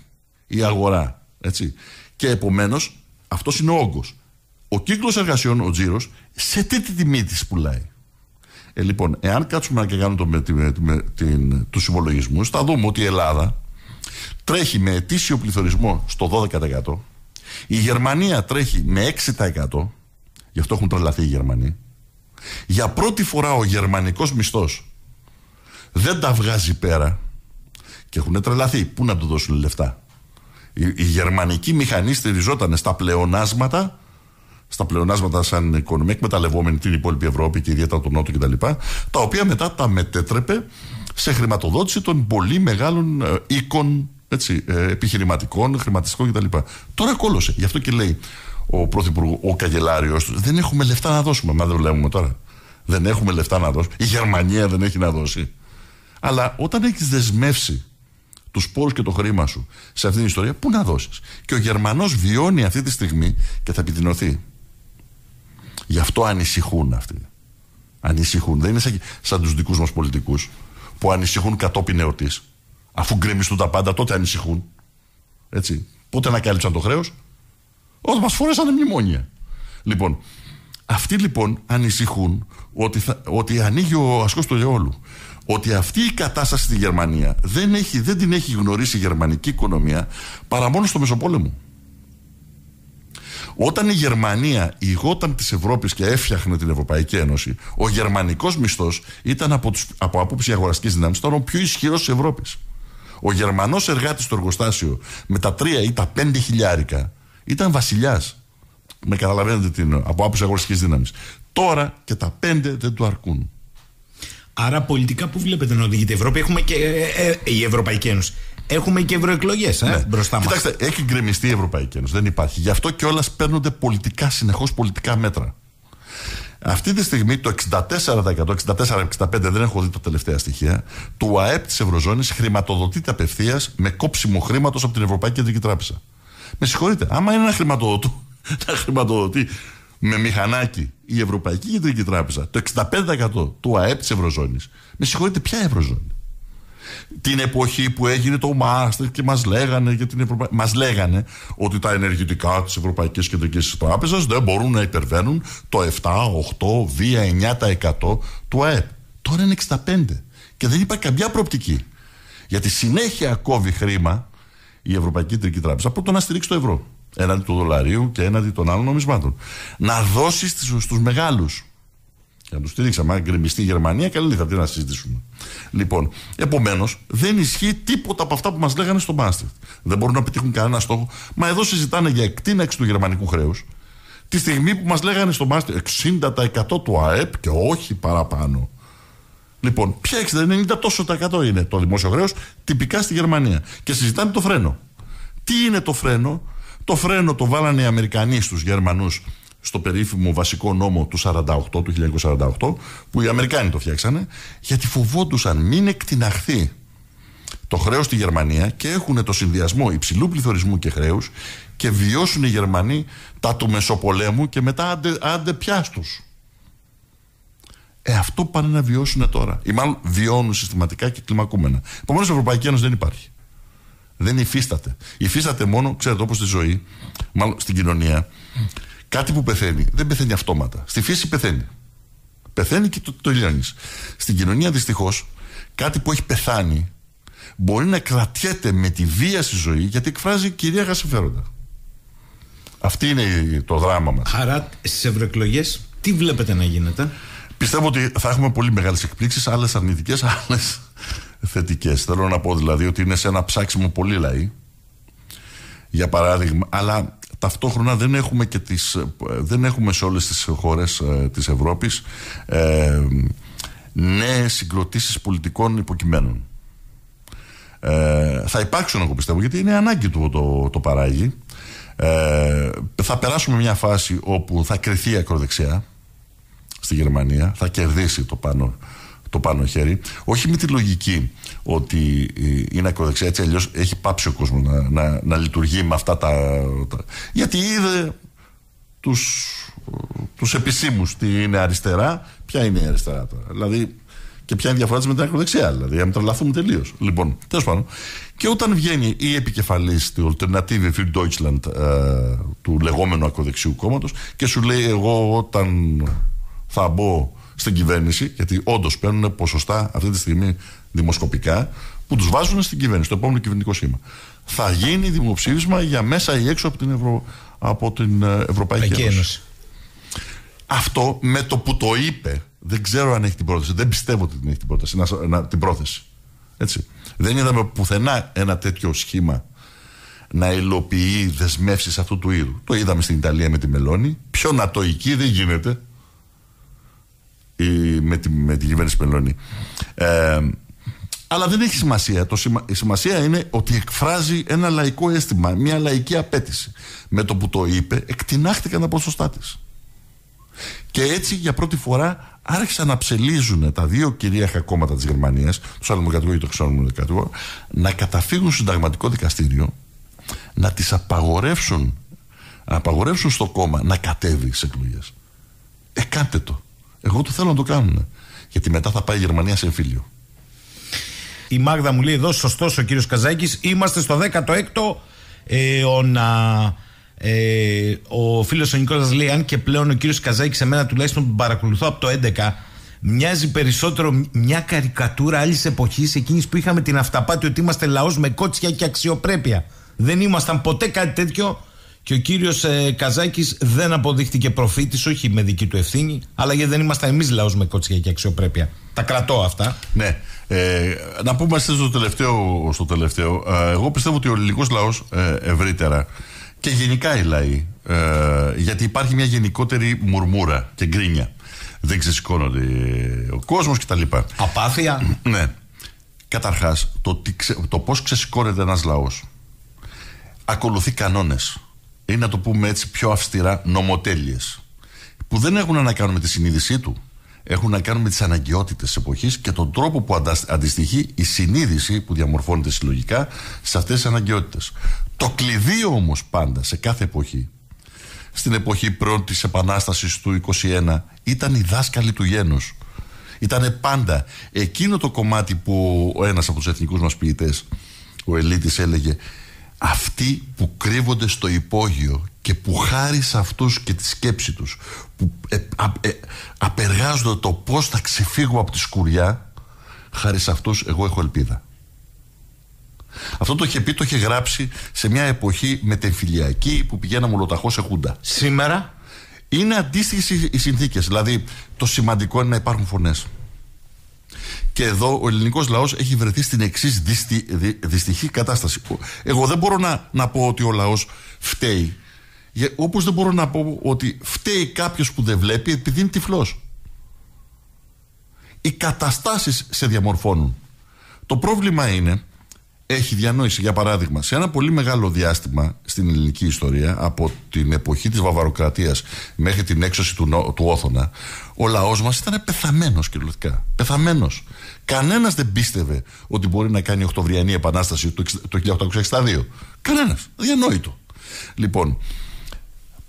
η αγορά, έτσι. Και επομένως, αυτός είναι ο όγκος. Ο κύκλος εργασιών, ο τζίρος, σε τι τη τιμή της πουλάει. Ε, λοιπόν, εάν κάτσουμε να κάνουμε το, με, με, θα δούμε ότι η Ελλάδα τρέχει με ετήσιο πληθωρισμό στο 12%, η Γερμανία τρέχει με 6%, γι' αυτό έχουν τρελαθεί οι Γερμανοί, για πρώτη φορά ο γερμανικός μισθός δεν τα βγάζει πέρα και έχουν τρελαθεί. Πού να του δώσουν λεφτά. Η, γερμανική μηχανή στηριζόταν στα πλεονάσματα στα πλεονάσματα σαν οικονομία, εκμεταλλευόμενη την υπόλοιπη Ευρώπη και ιδιαίτερα τον Νότο κτλ. Τα, τα οποία μετά τα μετέτρεπε σε χρηματοδότηση των πολύ μεγάλων ε, οίκων έτσι, ε, επιχειρηματικών, χρηματιστικών κτλ. Τώρα κόλωσε. Γι' αυτό και λέει ο Πρωθυπουργός, ο Καγκελάριος, του, δεν έχουμε λεφτά να δώσουμε. Μα δεν δουλεύουμε τώρα. Δεν έχουμε λεφτά να δώσουμε. Η Γερμανία δεν έχει να δώσει. Αλλά όταν έχεις δεσμεύσει τους πόρους και το χρήμα σου σε αυτήν την ιστορία, πού να δώσεις. Και ο Γερμανός βιώνει αυτή τη στιγμή και θα επιδεινωθεί. Γι' αυτό ανησυχούν αυτοί. Ανησυχούν. Δεν είναι σαν, σαν τους δικούς μας πολιτικούς που ανησυχούν κατόπιν εορτής. Αφού γκρεμιστούν τα πάντα, τότε ανησυχούν. Έτσι. Πότε ανακάλυψαν το χρέος, Μα φόρεσαν μνημόνια. Λοιπόν, αυτοί λοιπόν ανησυχούν ότι, θα, ότι ανοίγει ο ασκός του Λεόλου Ότι αυτή η κατάσταση στη Γερμανία δεν, έχει, δεν την έχει γνωρίσει η γερμανική οικονομία παρά μόνο στο Μεσοπόλεμο. Όταν η Γερμανία ηγόταν της Ευρώπης και έφτιαχνε την Ευρωπαϊκή Ένωση, ο γερμανικός μισθός ήταν από, τους, από άποψη αγοραστικής δύναμη τώρα ο πιο ισχυρός της Ευρώπης. Ο γερμανός εργάτης στο εργοστάσιο με τα 3 ή τα 5 χιλιάρικα ήταν βασιλιάς. Με καταλαβαίνετε τι είναι, από άποψη αγοραστικής δύναμης. Τώρα και τα πέντε δεν του αρκούν. Άρα πολιτικά που βλέπετε να οδηγείται η Ευρώπη, έχουμε και ε, ε, ε, η Ευρωπαϊκή Ένωση. Έχουμε και ευρωεκλογές ε, ναι. μπροστά μας. Κοιτάξτε, έχει γκρεμιστεί η Ευρωπαϊκή Ένωση. Δεν υπάρχει. Γι' αυτό και όλα παίρνονται πολιτικά, συνεχώς πολιτικά μέτρα. Αυτή τη στιγμή το 64%, 64-65% δεν έχω δει τα τελευταία στοιχεία, του ΑΕΠ της Ευρωζώνης χρηματοδοτείται απευθείας με κόψιμο χρήματος από την Ευρωπαϊκή Κεντρική Τράπεζα. Με συγχωρείτε, άμα είναι να χρηματοδοτεί, (laughs) με μηχανάκι η Ευρωπαϊκή Κεντρική Τράπεζα το 65% του ΑΕΠ της Ευρωζώνης, με συγχωρείτε, ποια Ευρωζώνη. Την εποχή που έγινε το Μάστερ και μας λέγανε, για μας λέγανε ότι τα ενεργητικά της Ευρωπαϊκής Κεντρικής Τράπεζας δεν μπορούν να υπερβαίνουν το 7, 8, 2, 9% του ΑΕΠ. Τώρα είναι 65. Και δεν υπάρχει καμιά προοπτική. Γιατί συνέχεια κόβει χρήμα η Ευρωπαϊκή Κεντρική Τράπεζα από το να στηρίξει το ευρώ έναντι του δολαρίου και έναντι των άλλων νομισμάτων. Να δώσει στους μεγάλους. Για να τους στηρίξαμε. Αν γκρεμιστεί η Γερμανία, καλή θα τι να συζητήσουμε. Λοιπόν, επομένως, δεν ισχύει τίποτα από αυτά που μας λέγανε στο Μάστριχτ. Δεν μπορούν να πετύχουν κανένα στόχο. Μα εδώ συζητάνε για εκτείναξη του γερμανικού χρέους. Τη στιγμή που μας λέγανε στο Μάστριχτ 60% του ΑΕΠ και όχι παραπάνω. Λοιπόν, ποια 60-90 τόσο τα είναι το δημόσιο χρέος, τυπικά στη Γερμανία. Και συζητάνε το φρένο. Τι είναι το φρένο, Το φρένο το βάλανε οι Αμερικανοί στους Γερμανούς στο περίφημο βασικό νόμο του 48, του 1948, που οι Αμερικάνοι το φτιάξανε, γιατί φοβόντουσαν μην εκτιναχθεί το χρέος στη Γερμανία και έχουν το συνδυασμό υψηλού πληθωρισμού και χρέους και βιώσουν οι Γερμανοί τα του Μεσοπολέμου και μετά άντε, άντε πιάστους. Ε, αυτό πάνε να βιώσουν τώρα. Ή μάλλον βιώνουν συστηματικά και κλιμακούμενα. Επομένως, η Ευρωπαϊκή Ένωση δεν υπάρχει. Δεν υφίσταται. Υφίσταται μόνο, ξέρετε, όπως στη ζωή, μάλλον στην κοινωνία, κάτι που πεθαίνει. Δεν πεθαίνει αυτόματα. Στη φύση πεθαίνει. Πεθαίνει και το, το λιώνει. Στην κοινωνία, δυστυχώς, κάτι που έχει πεθάνει μπορεί να κρατιέται με τη βία στη ζωή γιατί εκφράζει κυρίαρχα συμφέροντα. Αυτή είναι το δράμα μας. Άρα στις ευρωεκλογές, τι βλέπετε να γίνεται. Πιστεύω ότι θα έχουμε πολύ μεγάλες εκπλήξεις, άλλες αρνητικές, άλλες θετικές. Θέλω να πω δηλαδή ότι είναι σε ένα ψάξιμο πολύ λαΐ Για παράδειγμα, αλλά ταυτόχρονα δεν έχουμε, και τις, δεν έχουμε σε όλες τις χώρες ε, της Ευρώπης ε, νέες συγκροτήσεις πολιτικών υποκειμένων. Ε, θα υπάρξουν εγώ πιστεύω γιατί είναι ανάγκη του το, το παράγει. Ε, θα περάσουμε μια φάση όπου θα κρυθεί η ακροδεξιά στη Γερμανία, θα κερδίσει το πάνω, το πάνω χέρι. Όχι με τη λογική ότι ε, είναι ακροδεξιά, έτσι αλλιώς έχει πάψει ο κόσμος να, να, να, λειτουργεί με αυτά τα. Γιατί είδε τους τους επισήμους τι είναι αριστερά, ποια είναι η αριστερά τώρα. Δηλαδή, και ποια είναι η διαφορά της με την ακροδεξιά, δηλαδή, να μην τρελαθούμε τελείως. Λοιπόν, τέλος πάντων. Και όταν βγαίνει η επικεφαλής του Alternative für Deutschland, ε, του λεγόμενου ακροδεξιού κόμματος, και σου λέει, Εγώ όταν θα μπω στην κυβέρνηση, γιατί όντως παίρνουν ποσοστά αυτή τη στιγμή δημοσκοπικά που τους βάζουν στην κυβέρνηση, το επόμενο κυβερνητικό σχήμα. Θα γίνει δημοψήφισμα για μέσα ή έξω από την, Ευρω... από την ε, Ευρωπαϊκή Ένωση. Αυτό με το που το είπε, δεν ξέρω αν έχει την πρόθεση δεν πιστεύω ότι την έχει την πρόταση, να, την πρόθεση. Έτσι. Δεν είδαμε πουθενά ένα τέτοιο σχήμα να υλοποιεί δεσμεύσεις αυτού του είδου. Το είδαμε στην Ιταλία με τη Μελώνη. Πιο νατοϊκή δεν γίνεται η, με, τη, με την κυβέρνηση Μελώνη. Ε, αλλά δεν έχει σημασία. Το η σημασία είναι ότι εκφράζει ένα λαϊκό αίσθημα, μια λαϊκή απέτηση. Με το που το είπε, εκτινάχτηκαν τα ποσοστά της. Και έτσι για πρώτη φορά άρχισαν να ψελίζουν τα δύο κυρίαρχα κόμματα της Γερμανίας, του Σαλμοκρατικού και το Ξενομοκρατικό, να καταφύγουν στο συνταγματικό δικαστήριο, να τις απαγορεύσουν, να απαγορεύσουν στο κόμμα να κατέβει σε εκλογές. Ε, κάντε το. Εγώ το θέλω να το κάνουν. Γιατί μετά θα πάει η Γερμανία σε εμφύλιο. Η Μάγδα μου λέει εδώ, σωστός ο κύριος Καζάκης, είμαστε στο 16ο αιώνα. Ε, ο φίλο ε, ο Νικόλας λέει: Αν και πλέον ο κύριος Καζάκης, σε μένα τουλάχιστον τον παρακολουθώ από το 11, μοιάζει περισσότερο μια καρικατούρα άλλης εποχής, εκείνης που είχαμε την αυταπάτη ότι είμαστε λαός με κότσια και αξιοπρέπεια. Δεν ήμασταν ποτέ κάτι τέτοιο και ο κύριος ε, Καζάκης δεν αποδείχτηκε προφήτης, όχι με δική του ευθύνη, αλλά γιατί δεν είμαστε εμείς λαός με κότσια και αξιοπρέπεια. Τα κρατώ αυτά. Ναι. Ε, να πούμε στο τελευταίο. Στο τελευταίο. Ε, εγώ πιστεύω ότι ο ελληνικός λαός ε, ευρύτερα και γενικά οι λαοί, ε, γιατί υπάρχει μια γενικότερη μουρμούρα και γκρίνια. Δεν ξεσηκώνονται ο κόσμος κτλ. Απάθεια. (clears throat) ναι. Καταρχάς, το, το πώς ξεσηκώνεται ένας λαός ακολουθεί κανόνες ή να το πούμε έτσι πιο αυστηρά, νομοτέλειες που δεν έχουν να κάνουν με τη συνείδησή του. Έχουν να κάνουν με τις αναγκαιότητες τη εποχής και τον τρόπο που αντιστοιχεί η συνείδηση που διαμορφώνεται συλλογικά σε αυτές τις αναγκαιότητες. Το κλειδί όμως πάντα σε κάθε εποχή, στην εποχή πρώτης τη Επανάστασης του 21, ήταν οι δάσκαλοι του γένους. Ήταν πάντα εκείνο το κομμάτι που ο ένας από τους εθνικούς μας ποιητές, ο Ελίτης, έλεγε αυτοί που κρύβονται στο υπόγειο και που χάρη σε αυτούς και τη σκέψη τους που ε, ε, απεργάζονται το πώς θα ξεφύγω από τη σκουριά χάρη σε αυτούς εγώ έχω ελπίδα αυτό το είχε πει, το είχε γράψει σε μια εποχή μετεμφυλιακή που πηγαίναμε ολοταχώς σε χούντα. Σήμερα. Είναι αντίστοιχες οι συνθήκες. Δηλαδή, το σημαντικό είναι να υπάρχουν φωνές. Και εδώ ο ελληνικός λαός έχει βρεθεί στην εξής δυστυχή κατάσταση. Εγώ δεν μπορώ να, να πω ότι ο λαός φταίει. Όπως δεν μπορώ να πω ότι φταίει κάποιος που δεν βλέπει επειδή είναι τυφλός. Οι καταστάσεις σε διαμορφώνουν. Το πρόβλημα είναι έχει διανόηση. Για παράδειγμα, σε ένα πολύ μεγάλο διάστημα στην ελληνική ιστορία, από την εποχή της Βαβαροκρατίας μέχρι την έξωση του, του Όθωνα, ο λαός μας ήταν πεθαμένος κυριολεκτικά. Πεθαμένος. Κανένας δεν πίστευε ότι μπορεί να κάνει η Οκτωβριανή Επανάσταση το 1862. Κανένα. Διανόητο. Λοιπόν,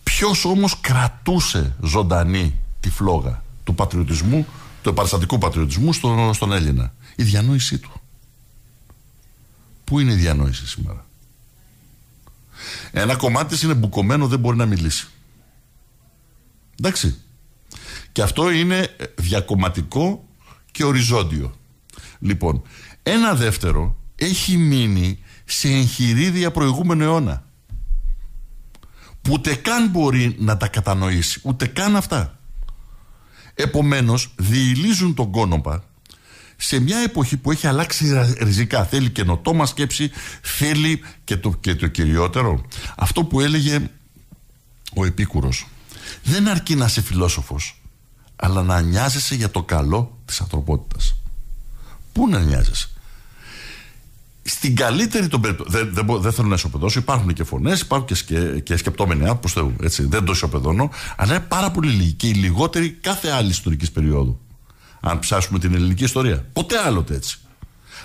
ποιο όμω κρατούσε ζωντανή τη φλόγα του πατριωτισμού, του επαναστατικού πατριωτισμού στον Έλληνα. Η διανόησή του. Πού είναι η διανόηση σήμερα. Ένα κομμάτι της είναι μπουκωμένο, δεν μπορεί να μιλήσει. Εντάξει. Και αυτό είναι διακομματικό και οριζόντιο. Λοιπόν, ένα δεύτερο έχει μείνει σε εγχειρίδια προηγούμενο αιώνα. Που ειναι η διανοηση σημερα ενα κομματι ειναι μπουκωμενο δεν μπορει να μιλησει ενταξει και αυτο ειναι διακομματικο και οριζοντιο λοιπον ενα δευτερο εχει μεινει σε εγχειριδια προηγουμενο αιωνα που ουτε καν μπορεί να τα κατανοήσει, ούτε καν αυτά. Επομένως, διηλίζουν τον κόνοπα σε μια εποχή που έχει αλλάξει ριζικά. Θέλει καινοτόμα σκέψη, θέλει και το, και το κυριότερο. Αυτό που έλεγε ο Επίκουρος. Δεν αρκεί να είσαι φιλόσοφος, αλλά να νοιάζεσαι για το καλό της ανθρωπότητας. Πού να νοιάζεσαι. Στην καλύτερη των περιπτώσεων. Δεν, δεν, θέλω να ισοπεδώσω. Υπάρχουν και φωνές, υπάρχουν και, σκε, και σκεπτόμενοι άνθρωποι. Δεν το ισοπεδώνω. Αλλά είναι πάρα πολύ λίγοι και οι λιγότεροι κάθε άλλη ιστορικής περίοδου αν ψάσουμε την ελληνική ιστορία. Ποτέ άλλοτε έτσι.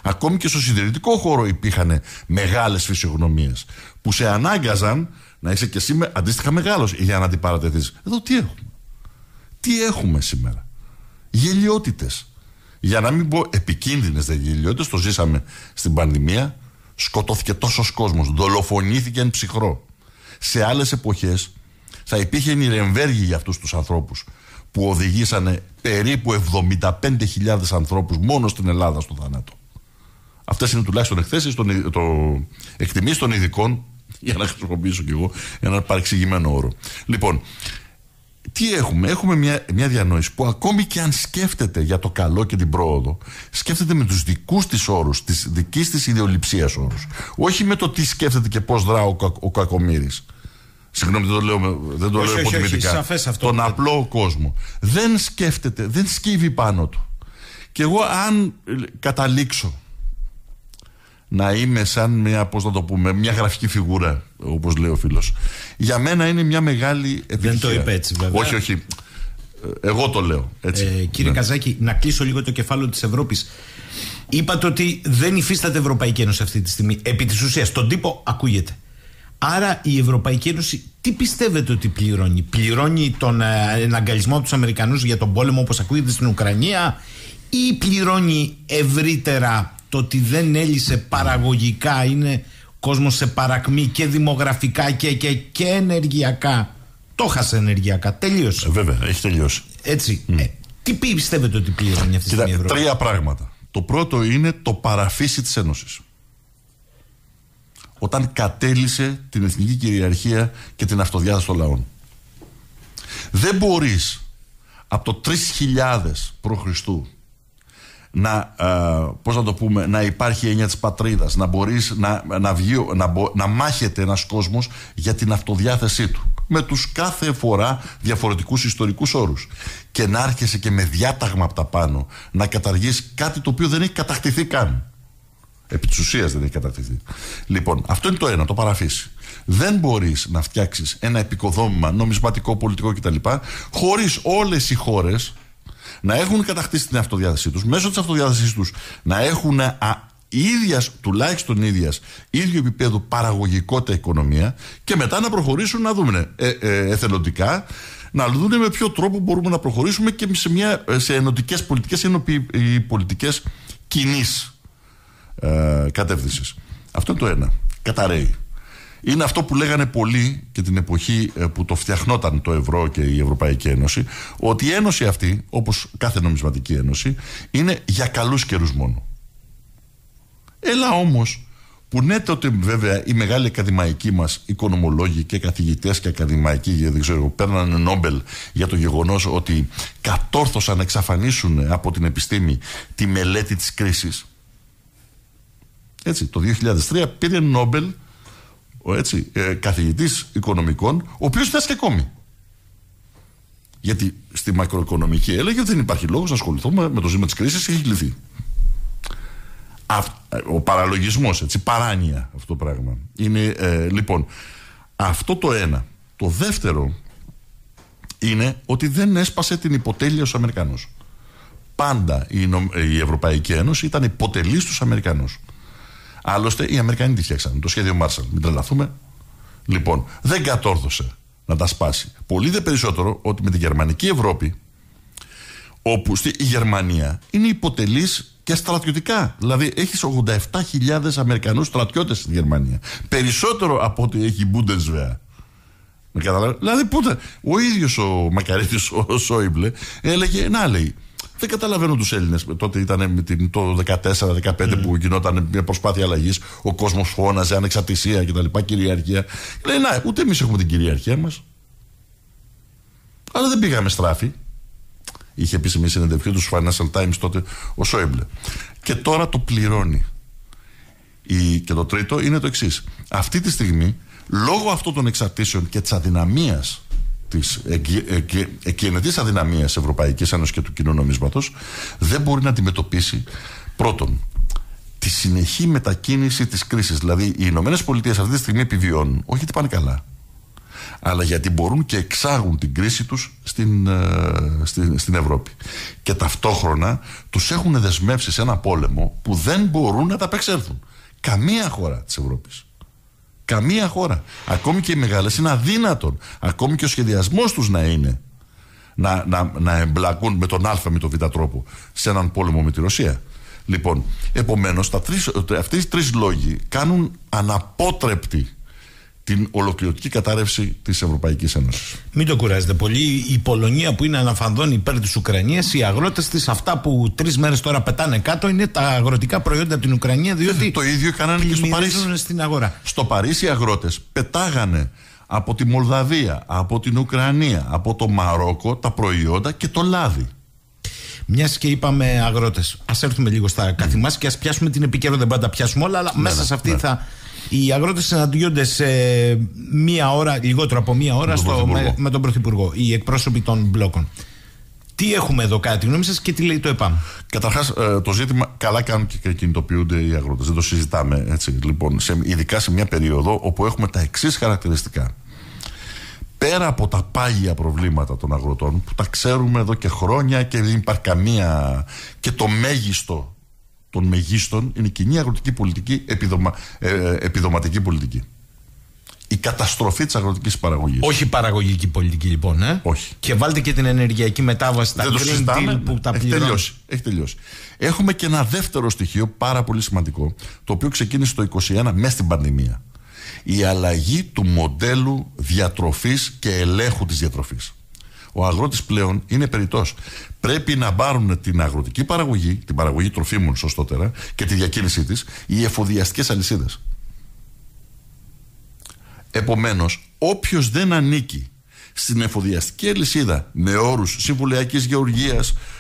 Ακόμη και στο συντηρητικό χώρο υπήρχαν μεγάλες φυσιογνωμίες που σε ανάγκαζαν να είσαι και σήμερα αντίστοιχα μεγάλος για να αντιπαρατεθείς. Εδώ τι έχουμε. Τι έχουμε σήμερα. Γελιότητες. Για να μην πω επικίνδυνες γελιότητες, το ζήσαμε στην πανδημία. Σκοτώθηκε τόσος κόσμος. Δολοφονήθηκε εν ψυχρό. Σε άλλες εποχές θα υπήρχε νιρεμβέργη για αυτούς τους ανθρώπους που οδηγήσανε περίπου 75.000 ανθρώπους μόνο στην Ελλάδα στο θάνατο. Αυτές είναι τουλάχιστον εκθέσεις των, το, των ειδικών (laughs) για να χρησιμοποιήσω κι εγώ ένα παρεξηγημένο όρο. Λοιπόν, τι έχουμε, έχουμε μια, μια διανόηση που ακόμη και αν σκέφτεται για το καλό και την πρόοδο, σκέφτεται με τους δικούς της όρους, της δικής της ιδεολειψίας όρους. Όχι με το τι σκέφτεται και πώς δρά ο, ο, ο κακομύρης. Συγγνώμη, δεν το λέω, δεν το όχι, λέω υποτιμητικά. Τον απλό κόσμο. Δεν σκέφτεται, δεν σκύβει πάνω του. Και εγώ, αν ε, καταλήξω να είμαι σαν μια, πώς να το πούμε, μια γραφική φιγούρα, όπως λέει ο φίλος. Για μένα είναι μια μεγάλη επιτυχία. Δεν το είπε έτσι βέβαια. Όχι, όχι. Ε, εγώ το λέω έτσι. Ε, κύριε ναι. Καζάκη, να κλείσω λίγο το κεφάλαιο της Ευρώπης. Είπατε ότι δεν υφίσταται Ευρωπαϊκή Ένωση αυτή τη στιγμή. Επί της ουσίας, στον τύπο ακούγεται. Άρα η Ευρωπαϊκή Ένωση τι πιστεύετε ότι πληρώνει. Πληρώνει τον ε, εναγκαλισμό από τους Αμερικανούς για τον πόλεμο όπως ακούγεται στην Ουκρανία ή πληρώνει ευρύτερα το ότι δεν έλυσε παραγωγικά, είναι κόσμος σε παρακμή και δημογραφικά και, και, και ενεργειακά. Το χάσε ενεργειακά, τελείωσε. Ε, βέβαια, έχει τελειώσει. Έτσι. Mm. Ε, τι πιστεύετε ότι πληρώνει αυτή τη στιγμή. Τρία πράγματα. Το πρώτο είναι το παραφύσι της Ένωσης όταν κατέλησε την εθνική κυριαρχία και την αυτοδιάθεση των λαών. Δεν μπορείς από το 3.000 π.Χ. Να, ε, πώς να το πούμε, να υπάρχει έννοια της πατρίδας, να μπορείς να, να, να, να μάχεται ένας κόσμος για την αυτοδιάθεσή του με τους κάθε φορά διαφορετικούς ιστορικούς όρους και να άρχισε και με διάταγμα από τα πάνω να καταργείς κάτι το οποίο δεν έχει κατακτηθεί καν Επί της ουσίας δεν έχει κατακτηθεί Λοιπόν, αυτό είναι το ένα, το παραφύσι. Δεν μπορείς να φτιάξεις ένα επικοδόμημα νομισματικό, πολιτικό κτλ. χωρίς όλες οι χώρες να έχουν κατακτήσει την αυτοδιάθεσή τους, μέσω της αυτοδιάθεσής τους να έχουν ίδια ίδιας, τουλάχιστον ίδιας, ίδιο επίπεδο παραγωγικότητα οικονομία και μετά να προχωρήσουν να δούμε ε, ε, εθελοντικά να δούμε με ποιο τρόπο μπορούμε να προχωρήσουμε και σε, μια, ε, σε ενωτικές πολιτικές, ή πολιτικές κινήσεις ε, κατεύθυνσης. Αυτό είναι το ένα. Καταραίει. Είναι αυτό που λέγανε πολλοί και την εποχή ε, που το φτιαχνόταν το ευρώ και η Ευρωπαϊκή Ένωση, ότι η Ένωση αυτή, όπως κάθε νομισματική ένωση, είναι για καλούς καιρούς μόνο. Έλα όμως που ναι τότε βέβαια οι μεγάλοι ακαδημαϊκοί μας οικονομολόγοι και καθηγητές και ακαδημαϊκοί για δεν ξέρω, παίρνανε νόμπελ για το γεγονός ότι κατόρθωσαν να εξαφανίσουν από την επιστήμη τη μελέτη της κρίσης. Έτσι, το 2003 πήρε Νόμπελ ο έτσι, ε, καθηγητής οικονομικών, ο οποίος ήταν ακόμη. Γιατί στη μακροοικονομική έλεγε ότι δεν υπάρχει λόγος να ασχοληθούμε με το ζήτημα της κρίσης, έχει λυθεί. Ε, ο παραλογισμός, έτσι, παράνοια αυτό το πράγμα. Είναι, ε, λοιπόν, αυτό το ένα. Το δεύτερο είναι ότι δεν έσπασε την υποτέλεια στους Αμερικανούς. Πάντα η, Ευρωπαϊκή Ένωση ήταν υποτελής στους Αμερικανούς. Άλλωστε οι Αμερικανοί τη φτιάξαν. Το σχέδιο Μάρσαλ. Μην τρελαθούμε. Λοιπόν, δεν κατόρθωσε να τα σπάσει. Πολύ δε περισσότερο ότι με τη γερμανική Ευρώπη, όπου στη Γερμανία είναι υποτελής και στρατιωτικά. Δηλαδή έχεις 87.000 Αμερικανούς στρατιώτες στη Γερμανία. Περισσότερο από ό,τι έχει η Bundeswehr. Δηλαδή, πότε. Ο ίδιος ο Μακαρίτης, ο Σόιμπλε, έλεγε να λέει. Δεν καταλαβαίνω τους Έλληνες. Τότε ήταν το 14-15 που γινόταν μια προσπάθεια αλλαγής. Ο κόσμος φώναζε ανεξαρτησία κτλ. Κυριαρχία. Λέει, να, ούτε εμείς έχουμε την κυριαρχία μας. Αλλά δεν πήγαμε στράφη. Είχε επίσημη συνεντευκή του Financial Times τότε ο Σόιμπλε. Και τώρα το πληρώνει. και το τρίτο είναι το εξής. Αυτή τη στιγμή, λόγω αυτών των εξαρτήσεων και της αδυναμίας τι εκκενετή αδυναμίας Ευρωπαϊκής Ένωσης και του κοινού νομίσματο, δεν μπορεί να αντιμετωπίσει πρώτον τη συνεχή μετακίνηση της κρίσης. Δηλαδή, οι Ηνωμένες Πολιτείες αυτή τη στιγμή επιβιώνουν, όχι γιατί πάνε καλά, αλλά γιατί μπορούν και εξάγουν την κρίση τους στην, ε, στην, στην Ευρώπη. Και ταυτόχρονα τους έχουν δεσμεύσει σε ένα πόλεμο που δεν μπορούν να τα απεξέλθουν. Καμία χώρα της Ευρώπης. Καμία χώρα. Ακόμη και οι μεγάλες είναι αδύνατον. Ακόμη και ο σχεδιασμός τους να είναι να, να, να εμπλακούν με τον Α με τον Β τρόπο σε έναν πόλεμο με τη Ρωσία. Λοιπόν, επομένως, ε, αυτοί οι τρεις λόγοι κάνουν αναπότρεπτη την ολοκληρωτική κατάρρευση της Ευρωπαϊκής Ένωσης. Μην το κουράζετε πολύ. Η Πολωνία που είναι αναφανδόν υπέρ της Ουκρανίας, οι αγρότες της, αυτά που τρεις μέρες τώρα πετάνε κάτω, είναι τα αγροτικά προϊόντα από την Ουκρανία, ε, διότι. Το ίδιο έκαναν και στο Παρίσι. Στην αγορά. Στο Παρίσι οι αγρότες πετάγανε από τη Μολδαβία, από την Ουκρανία, από το Μαρόκο τα προϊόντα και το λάδι. Μιας και είπαμε αγρότες, ας έρθουμε λίγο στα καθημάς και ας πιάσουμε την επικαιρότητα. Δεν πάντα πιάσουμε όλα, αλλά ναι, μέσα ναι, σε αυτή ναι. θα οι αγρότες συναντιούνται σε μία ώρα, λιγότερο από μία ώρα, με τον, με, τον Πρωθυπουργό, οι εκπρόσωποι των μπλόκων. Τι έχουμε εδώ κάτι, τη γνώμη σας και τι λέει το ΕΠΑΜ. Καταρχάς, ε, το ζήτημα καλά κάνουν και κινητοποιούνται οι αγρότες. Δεν το συζητάμε έτσι. Λοιπόν, σε, ειδικά σε μια περίοδο όπου έχουμε τα εξής χαρακτηριστικά. Πέρα από τα πάγια προβλήματα των αγροτών που τα ξέρουμε εδώ και χρόνια και δεν υπάρχει καμία και το μέγιστο των μεγίστων είναι κοινή αγροτική πολιτική, ε, επιδοματική πολιτική. Η καταστροφή της αγροτικής παραγωγής. Όχι παραγωγική πολιτική λοιπόν. Ε? Όχι. Και βάλτε και την ενεργειακή μετάβαση, τα Δεν που τα έχει τελειώσει, έχει τελειώσει. Έχουμε και ένα δεύτερο στοιχείο πάρα πολύ σημαντικό, το οποίο ξεκίνησε το 2021 μέσα στην πανδημία. Η αλλαγή του μοντέλου διατροφής και ελέγχου της διατροφής. Ο αγρότης πλέον είναι περιττός. Πρέπει να πάρουν την αγροτική παραγωγή, την παραγωγή τροφίμων σωστότερα και τη διακίνησή της, οι εφοδιαστικές αλυσίδες. Επομένως, όποιος δεν ανήκει στην εφοδιαστική αλυσίδα με όρους συμβουλιακής γεωργίας,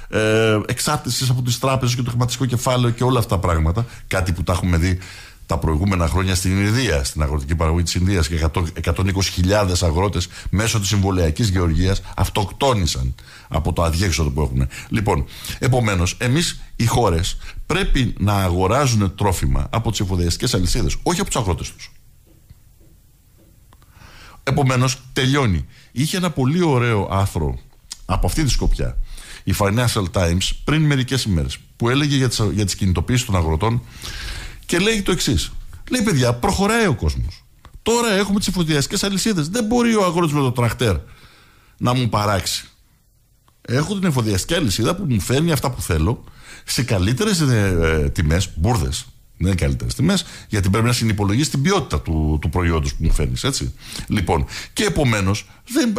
ε, εξάρτησης από τις τράπεζες και το χρηματιστικό κεφάλαιο και όλα αυτά τα πράγματα, κάτι που τα έχουμε δει τα προηγούμενα χρόνια στην Ινδία, στην αγροτική παραγωγή της Ινδίας και 120.000 αγρότες μέσω της συμβολιακής γεωργίας αυτοκτόνησαν από το αδιέξοδο που έχουν. Λοιπόν, επομένως, εμείς οι χώρες πρέπει να αγοράζουν τρόφιμα από τις εφοδιαστικές αλυσίδες, όχι από τους αγρότες τους. Επομένως, τελειώνει. Είχε ένα πολύ ωραίο άθρο από αυτή τη σκοπιά η Financial Times πριν μερικές ημέρες που έλεγε για τις κινητοποιήσει των αγροτών και λέει το εξής. Λέει, παιδιά, προχωράει ο κόσμος. Τώρα έχουμε τις εφοδιαστικές αλυσίδες. Δεν μπορεί ο αγρότης με το τρακτέρ να μου παράξει. Έχω την εφοδιαστική αλυσίδα που μου φέρνει αυτά που θέλω σε καλύτερες ε, ε τιμές, μπουρδες. Δεν είναι καλύτερες τιμές, γιατί πρέπει να συνυπολογίσει την ποιότητα του, του προϊόντος που μου φέρνεις. Έτσι. Λοιπόν, και επομένως,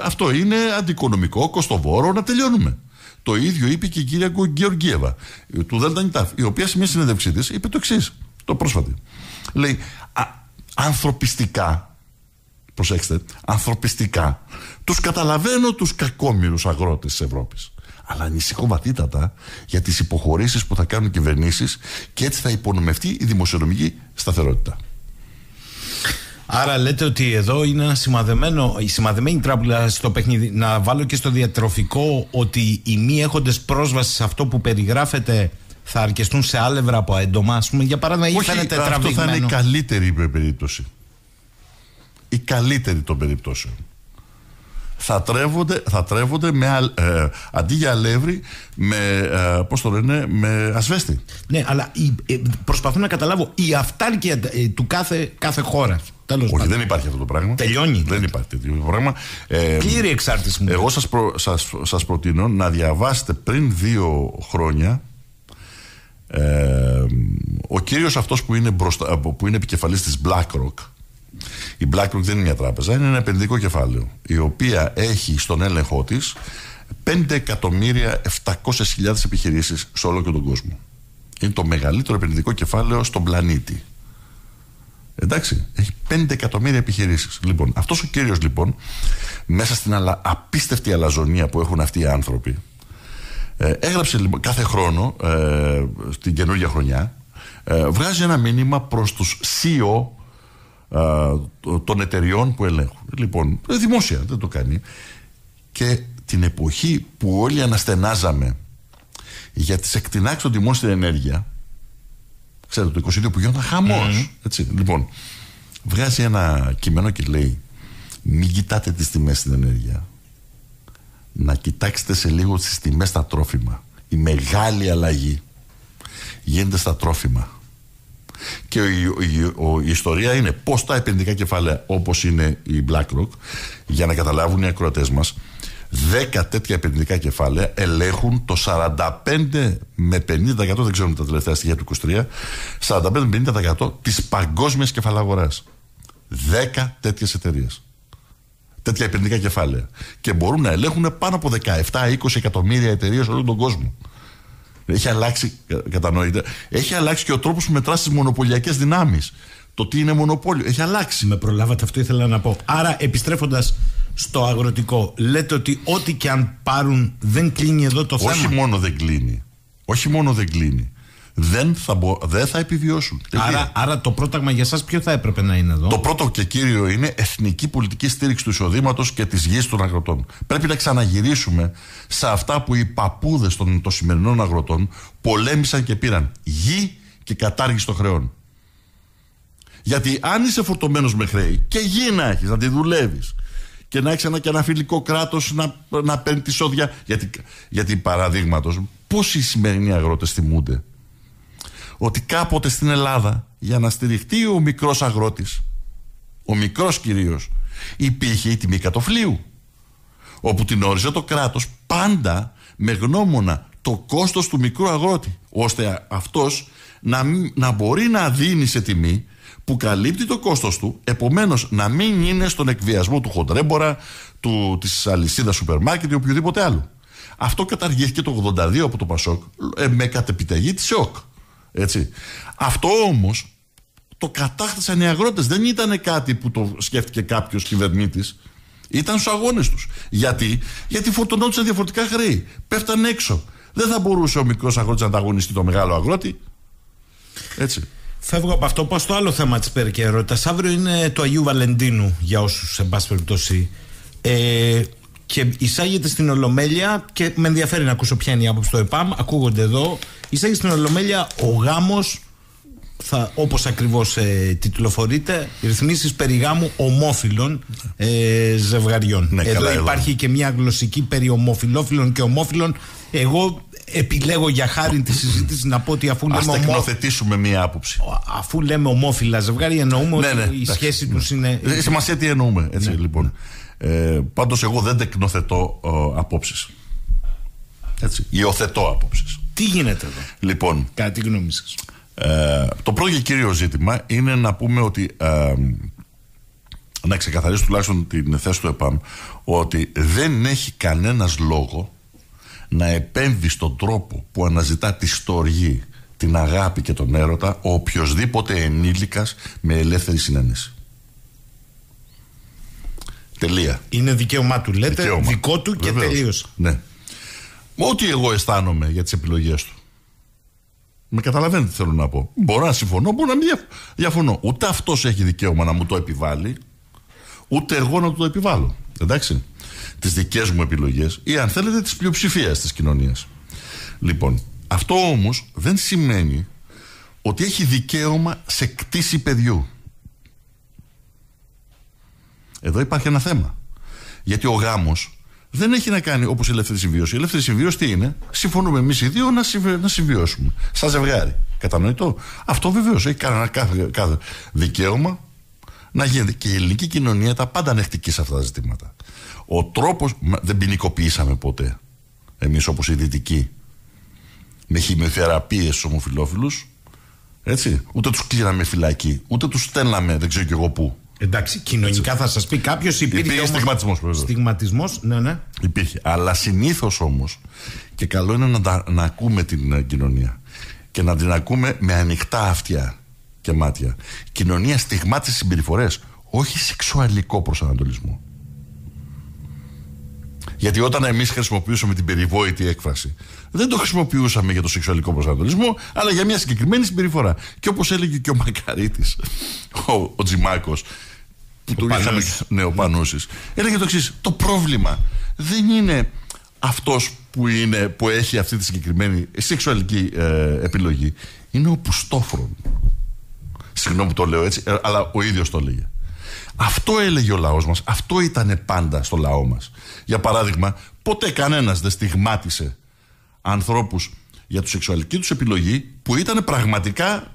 αυτό είναι αντικονομικό, κοστοβόρο, να τελειώνουμε. Το ίδιο είπε και η κυρία Γεωργίευα ε, του Δέλτα η οποία σε μια συνέντευξή της είπε το εξής το πρόσφατη. Λέει, α, ανθρωπιστικά, προσέξτε, ανθρωπιστικά, τους καταλαβαίνω τους κακόμυρους αγρότες της Ευρώπης. Αλλά ανησυχώ βαθύτατα για τις υποχωρήσεις που θα κάνουν κυβερνήσεις και έτσι θα υπονομευτεί η δημοσιονομική σταθερότητα. Άρα λέτε ότι εδώ είναι ένα σημαδεμένο, η σημαδεμένη τράπουλα στο παιχνίδι. Να βάλω και στο διατροφικό ότι οι μη έχοντες πρόσβαση σε αυτό που περιγράφεται θα αρκεστούν σε άλευρα από έντομα, ας πούμε, για παράδειγμα, ή θα είναι τετραβηγμένο. Αυτό θα είναι η καλύτερη περίπτωση. Η καλύτερη των περιπτώσεων. Θα ειναι αυτο θα τρέβονται με, ε, αντί για αλεύρι με, ε, πώς το λένε, με ασβέστη. Ναι, αλλά ε, προσπαθώ να καταλάβω η αυτάρκεια ε, του κάθε, κάθε Τέλος Όχι, δεν υπάρχει αυτό το πράγμα. Τελειώνει. Δεν υπάρχει τέτοιο πράγμα. Ε, Πλήρη εξάρτηση μου. Εγώ σας, σας, σας προτείνω να διαβάσετε πριν δύο χρόνια ε, ο κύριος αυτός που είναι, μπροστά, ε, που είναι επικεφαλής της BlackRock η BlackRock δεν είναι μια τράπεζα, είναι ένα επενδυτικό κεφάλαιο η οποία έχει στον έλεγχό της 5.700.000 επιχειρήσεις σε όλο και τον κόσμο. Είναι το μεγαλύτερο επενδυτικό κεφάλαιο στον πλανήτη. Εντάξει, έχει 5 εκατομμύρια επιχειρήσεις. Λοιπόν, αυτός ο κύριος λοιπόν, μέσα στην απίστευτη αλαζονία που έχουν αυτοί οι άνθρωποι, ε, έγραψε λοιπόν κάθε χρόνο ε, στην καινούργια χρονιά ε, βγάζει ένα μήνυμα προς τους CEO ε, των εταιριών που ελέγχουν. Λοιπόν, δημόσια δεν το κάνει. Και την εποχή που όλοι αναστενάζαμε για τις εκτινάξεις των τιμών στην ενέργεια ξέρετε το 22 που γινόταν mm-hmm. έτσι, λοιπόν βγάζει ένα κείμενο και λέει μην κοιτάτε τις τιμές στην ενέργεια να κοιτάξετε σε λίγο τις τιμέ στα τρόφιμα. Η μεγάλη αλλαγή γίνεται στα τρόφιμα. Και η, η, η ιστορία είναι πώς τα επενδυτικά κεφάλαια όπως είναι η BlackRock, για να καταλάβουν οι ακροατές μας, 10 τέτοια επενδυτικά κεφάλαια ελέγχουν το 45 με 50%, δεν ξέρουμε τα τελευταία στοιχεία του 23, 45 με 50% της παγκόσμιας κεφαλαγοράς. 10 τέτοιες εταιρείες τέτοια επενδυτικά κεφάλαια. Και μπορούν να ελέγχουν πάνω από 17-20 εκατομμύρια εταιρείες σε όλο τον κόσμο. Έχει αλλάξει, κατανοείτε, έχει αλλάξει και ο τρόπος που μετράς τις μονοπωλιακές δυνάμεις. Το τι είναι μονοπόλιο. Έχει αλλάξει. Με προλάβατε αυτό, ήθελα να πω. Άρα, επιστρέφοντας στο αγροτικό, λέτε ότι ό,τι και αν πάρουν δεν κλείνει εδώ το θέμα. Όχι μόνο δεν κλείνει. Όχι μόνο δεν κλείνει δεν θα, δεν θα επιβιώσουν. Άρα, άρα το πρόταγμα για εσά ποιο θα έπρεπε να είναι εδώ. Το πρώτο και κύριο είναι εθνική πολιτική στήριξη του εισοδήματος και της γης των αγροτών. Πρέπει να ξαναγυρίσουμε σε αυτά που οι παππούδες των, των σημερινών αγροτών πολέμησαν και πήραν. Γη και κατάργηση των χρεών. Γιατί αν είσαι φορτωμένος με χρέη και γη να έχεις, να τη δουλεύεις και να έχεις ένα, και ένα φιλικό κράτος να, να παίρνει τη σόδια. Γιατί, γιατί παραδείγματος, πόσοι σημερινοί αγρότες θυμούνται ότι κάποτε στην Ελλάδα για να στηριχτεί ο μικρός αγρότης, ο μικρός κυρίως, υπήρχε η τιμή κατοφλίου, όπου την όριζε το κράτος πάντα με γνώμονα το κόστος του μικρού αγρότη, ώστε αυτός να, να μπορεί να δίνει σε τιμή που καλύπτει το κόστος του, επομένως να μην είναι στον εκβιασμό του χοντρέμπορα, του, της αλυσίδας σούπερ μάρκετ ή οποιοδήποτε άλλο. Αυτό καταργήθηκε το 82 από το Πασόκ ε, με κατεπιταγή της ΕΟΚ. Έτσι. Αυτό όμως το κατάκτησαν οι αγρότες. Δεν ήταν κάτι που το σκέφτηκε κάποιος κυβερνήτης. Ήταν στους αγώνες τους. Γιατί, Γιατί φορτωνόντουσαν διαφορετικά χρέη. πέφτανε έξω. Δεν θα μπορούσε ο μικρός αγρότης να ανταγωνιστεί το μεγάλο αγρότη. Έτσι. Φεύγω από αυτό. Πάω στο άλλο θέμα της περικαιρότητας. Αύριο είναι το Αγίου Βαλεντίνου για όσους, εν πάση περιπτώσει, ε, και εισάγεται στην Ολομέλεια και με ενδιαφέρει να ακούσω ποια είναι η άποψη του ΕΠΑΜ. Ακούγονται εδώ. Εισάγεται στην Ολομέλεια ο γάμος, όπως ακριβώς ε, τιτλοφορείται, ρυθμίσεις περί γάμου ομόφυλων ε, ζευγαριών. Ναι, εδώ καλά, υπάρχει και μια γλωσσική περί ομοφυλόφιλων και ομόφυλων. Εγώ επιλέγω για χάρη τη συζήτηση να πω ότι αφού λέμε. Α τεκνοθετήσουμε ομό... μία άποψη. Αφού λέμε ομόφυλα ζευγάρι, εννοούμε ναι, ότι ναι, η σχέση τους είναι. Ε, σημασία τι εννοούμε. Έτσι, ναι, λοιπόν. Ναι. Ε, πάντως εγώ δεν τεκνοθετώ ε, απόψεις. Έτσι, υιοθετώ απόψεις. Τι γίνεται εδώ. Λοιπόν. Κάτι γνώμη σας. Ε, το πρώτο και κύριο ζήτημα είναι να πούμε ότι ε, να ξεκαθαρίσει τουλάχιστον την θέση του ΕΠΑΜ ότι δεν έχει κανένας λόγο να επέμβει στον τρόπο που αναζητά τη στοργή, την αγάπη και τον έρωτα ο οποιοδήποτε ενήλικας με ελεύθερη συνένεση. Τελεία. Είναι δικαίωμά του, λέτε. Δικό του και τελείω. Ναι. Ό,τι εγώ αισθάνομαι για τις επιλογές του. Με καταλαβαίνετε τι θέλω να πω. Μπορώ να συμφωνώ, μπορώ να μην διαφωνώ. Ούτε αυτός έχει δικαίωμα να μου το επιβάλλει, ούτε εγώ να του το επιβάλλω. Εντάξει. Τις δικές μου επιλογές ή αν θέλετε τη πλειοψηφίας της κοινωνίας. Λοιπόν, αυτό όμως δεν σημαίνει ότι έχει δικαίωμα σε κτήση παιδιού. Εδώ υπάρχει ένα θέμα. Γιατί ο γάμος δεν έχει να κάνει όπως η ελεύθερη συμβίωση. Η ελεύθερη συμβίωση τι είναι, συμφωνούμε εμείς οι δύο να, συμβιώσουμε. Σαν ζευγάρι. Κατανοητό. Αυτό βεβαίως έχει κάθε, κάθε δικαίωμα να γίνεται. Και η ελληνική κοινωνία τα πάντα ανεκτική σε αυτά τα ζητήματα. Ο τρόπος. Δεν ποινικοποιήσαμε ποτέ εμείς όπως οι δυτικοί με χημειοθεραπείε στου ομοφυλόφιλους. Έτσι. Ούτε τους κλείναμε φυλακή, ούτε τους στέλναμε δεν ξέρω κι εγώ πού. Εντάξει, κοινωνικά θα σας πει κάποιος υπήρχε. Υπήρχε στιγματισμό Στιγματισμός, ναι, ναι. Υπήρχε. Αλλά συνήθως όμως και καλό είναι να, να ακούμε την ε, κοινωνία και να την ακούμε με ανοιχτά αυτιά και μάτια. Κοινωνία στιγμάτισε συμπεριφορές, όχι σεξουαλικό προσανατολισμό. Γιατί όταν εμείς χρησιμοποιούσαμε την περιβόητη έκφραση, δεν το χρησιμοποιούσαμε για το σεξουαλικό προσανατολισμό, αλλά για μια συγκεκριμένη συμπεριφορά. Και όπως έλεγε και ο Μακαρίτης, ο, ο Τζιμάκος, του είχαμε ναι, ο Πανούσης έλεγε το εξής, το πρόβλημα δεν είναι αυτός που, είναι, που έχει αυτή τη συγκεκριμένη ε, σεξουαλική ε, επιλογή είναι ο πουστόφρον συγγνώμη που το λέω έτσι ε, αλλά ο ίδιος το λέγε αυτό έλεγε ο λαός μας, αυτό ήταν πάντα στο λαό μας για παράδειγμα ποτέ κανένας δεν στιγμάτισε ανθρώπους για τη σεξουαλική τους επιλογή που ήταν πραγματικά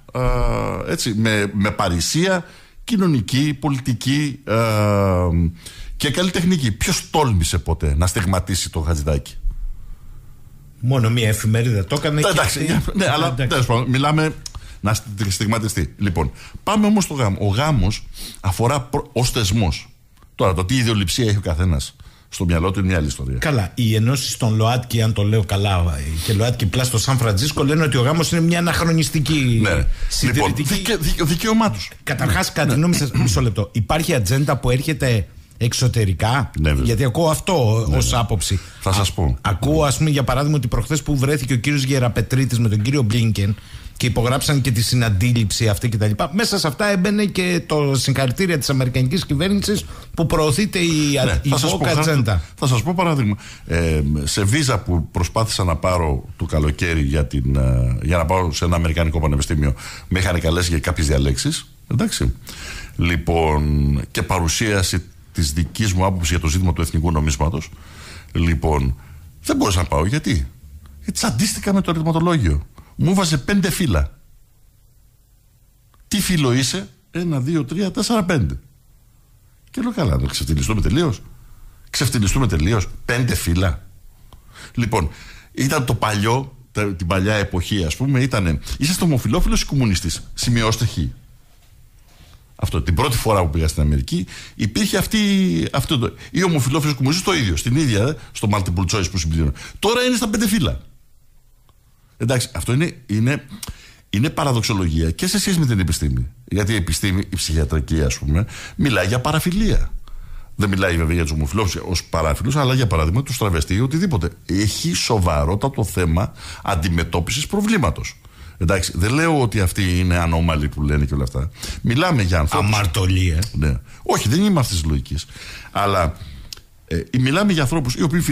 έτσι, με, με παρησία κοινωνική, πολιτική ε, και καλλιτεχνική. Ποιος τόλμησε ποτέ να στιγματίσει τον Χατζηδάκη. Μόνο μία εφημερίδα το έκανε. Εντάξει, ναι, αλλά μιλάμε να στιγματιστεί. Λοιπόν, πάμε όμως στο γάμο. Ο γάμος αφορά προ... ως θεσμός. Τώρα, το τι ιδεολειψία έχει ο καθένας στο μυαλό του είναι μια άλλη ιστορία. Καλά. Οι ενώσεις των ΛΟΑΤΚΙ, αν το λέω καλά, ε, και ΛΟΑΤΚΙ Πλά στο Σαν Φραντζίσκο λένε ότι ο γάμος είναι μια αναχρονιστική ναι. Λοιπόν, συντηρητική. Λοιπόν, δικαι, δικαίωμά τους. Καταρχάς, ναι. κατά ναι. μισό λεπτό. Υπάρχει ατζέντα που έρχεται εξωτερικά. Ναι, γιατί ακούω αυτό ναι, ως ναι. άποψη. Θα σας πω. Ακούω, ας πούμε, για παράδειγμα, ότι προχθές που βρέθηκε ο κύριος Γεραπετρίτης με τον κύριο Μπλίνκεν και υπογράψαν και τη συναντήληψη αυτή κτλ. Μέσα σε αυτά έμπαινε και το συγχαρητήρια της Αμερικανικής κυβέρνησης που προωθείται η ναι, Τζέντα. Θα σας πω παράδειγμα. Ε, σε βίζα που προσπάθησα να πάρω το καλοκαίρι για, την, ε, για να πάω σε ένα Αμερικανικό πανεπιστήμιο, με είχαν καλέσει για κάποιες διαλέξεις. Εντάξει. Λοιπόν, και παρουσίαση της δικής μου άποψης για το ζήτημα του εθνικού νομίσματος. Λοιπόν, δεν μπορούσα να πάω. Γιατί? Γιατί ε, με το ρυθματολόγιο μου έβαζε πέντε φύλλα. Τι φύλλο είσαι, ένα, δύο, τρία, τέσσερα, πέντε. Και λέω καλά, να ξεφτυλιστούμε τελείως. Ξεφτυλιστούμε τελείως. Πέντε φύλλα. Λοιπόν, ήταν το παλιό, την παλιά εποχή, ας πούμε, ήταν. Είσαι ομοφυλόφιλος ή κομμουνιστής. Σημειώστε χ. Αυτό. Την πρώτη φορά που πήγα στην Αμερική υπήρχε αυτή. Αυτό το, ή ομοφυλόφιλος κομμουνιστής το ίδιο. Στην ίδια, ε, στο multiple choice που συμπληρώνω. Τώρα είναι στα πέντε φύλλα. Εντάξει, αυτό είναι, είναι, είναι παραδοξολογία και σε σχέση με την επιστήμη. Γιατί η επιστήμη, η ψυχιατρική, ας πούμε, μιλάει για παραφιλία. Δεν μιλάει βέβαια για τους ομοφυλόφιλου ως παράφιλους, αλλά για παράδειγμα τους τραβεστή ή οτιδήποτε. Έχει σοβαρότατο θέμα αντιμετώπισης προβλήματος. Εντάξει, δεν λέω ότι αυτοί είναι ανώμαλοι που λένε και όλα αυτά. Μιλάμε για ανθρώπους. Αμαρτωλία. Ε. Ναι. Όχι, δεν είμαι αυτής της λογικής. Αλλά ε, μιλάμε για ανθρώπους οι οποίοι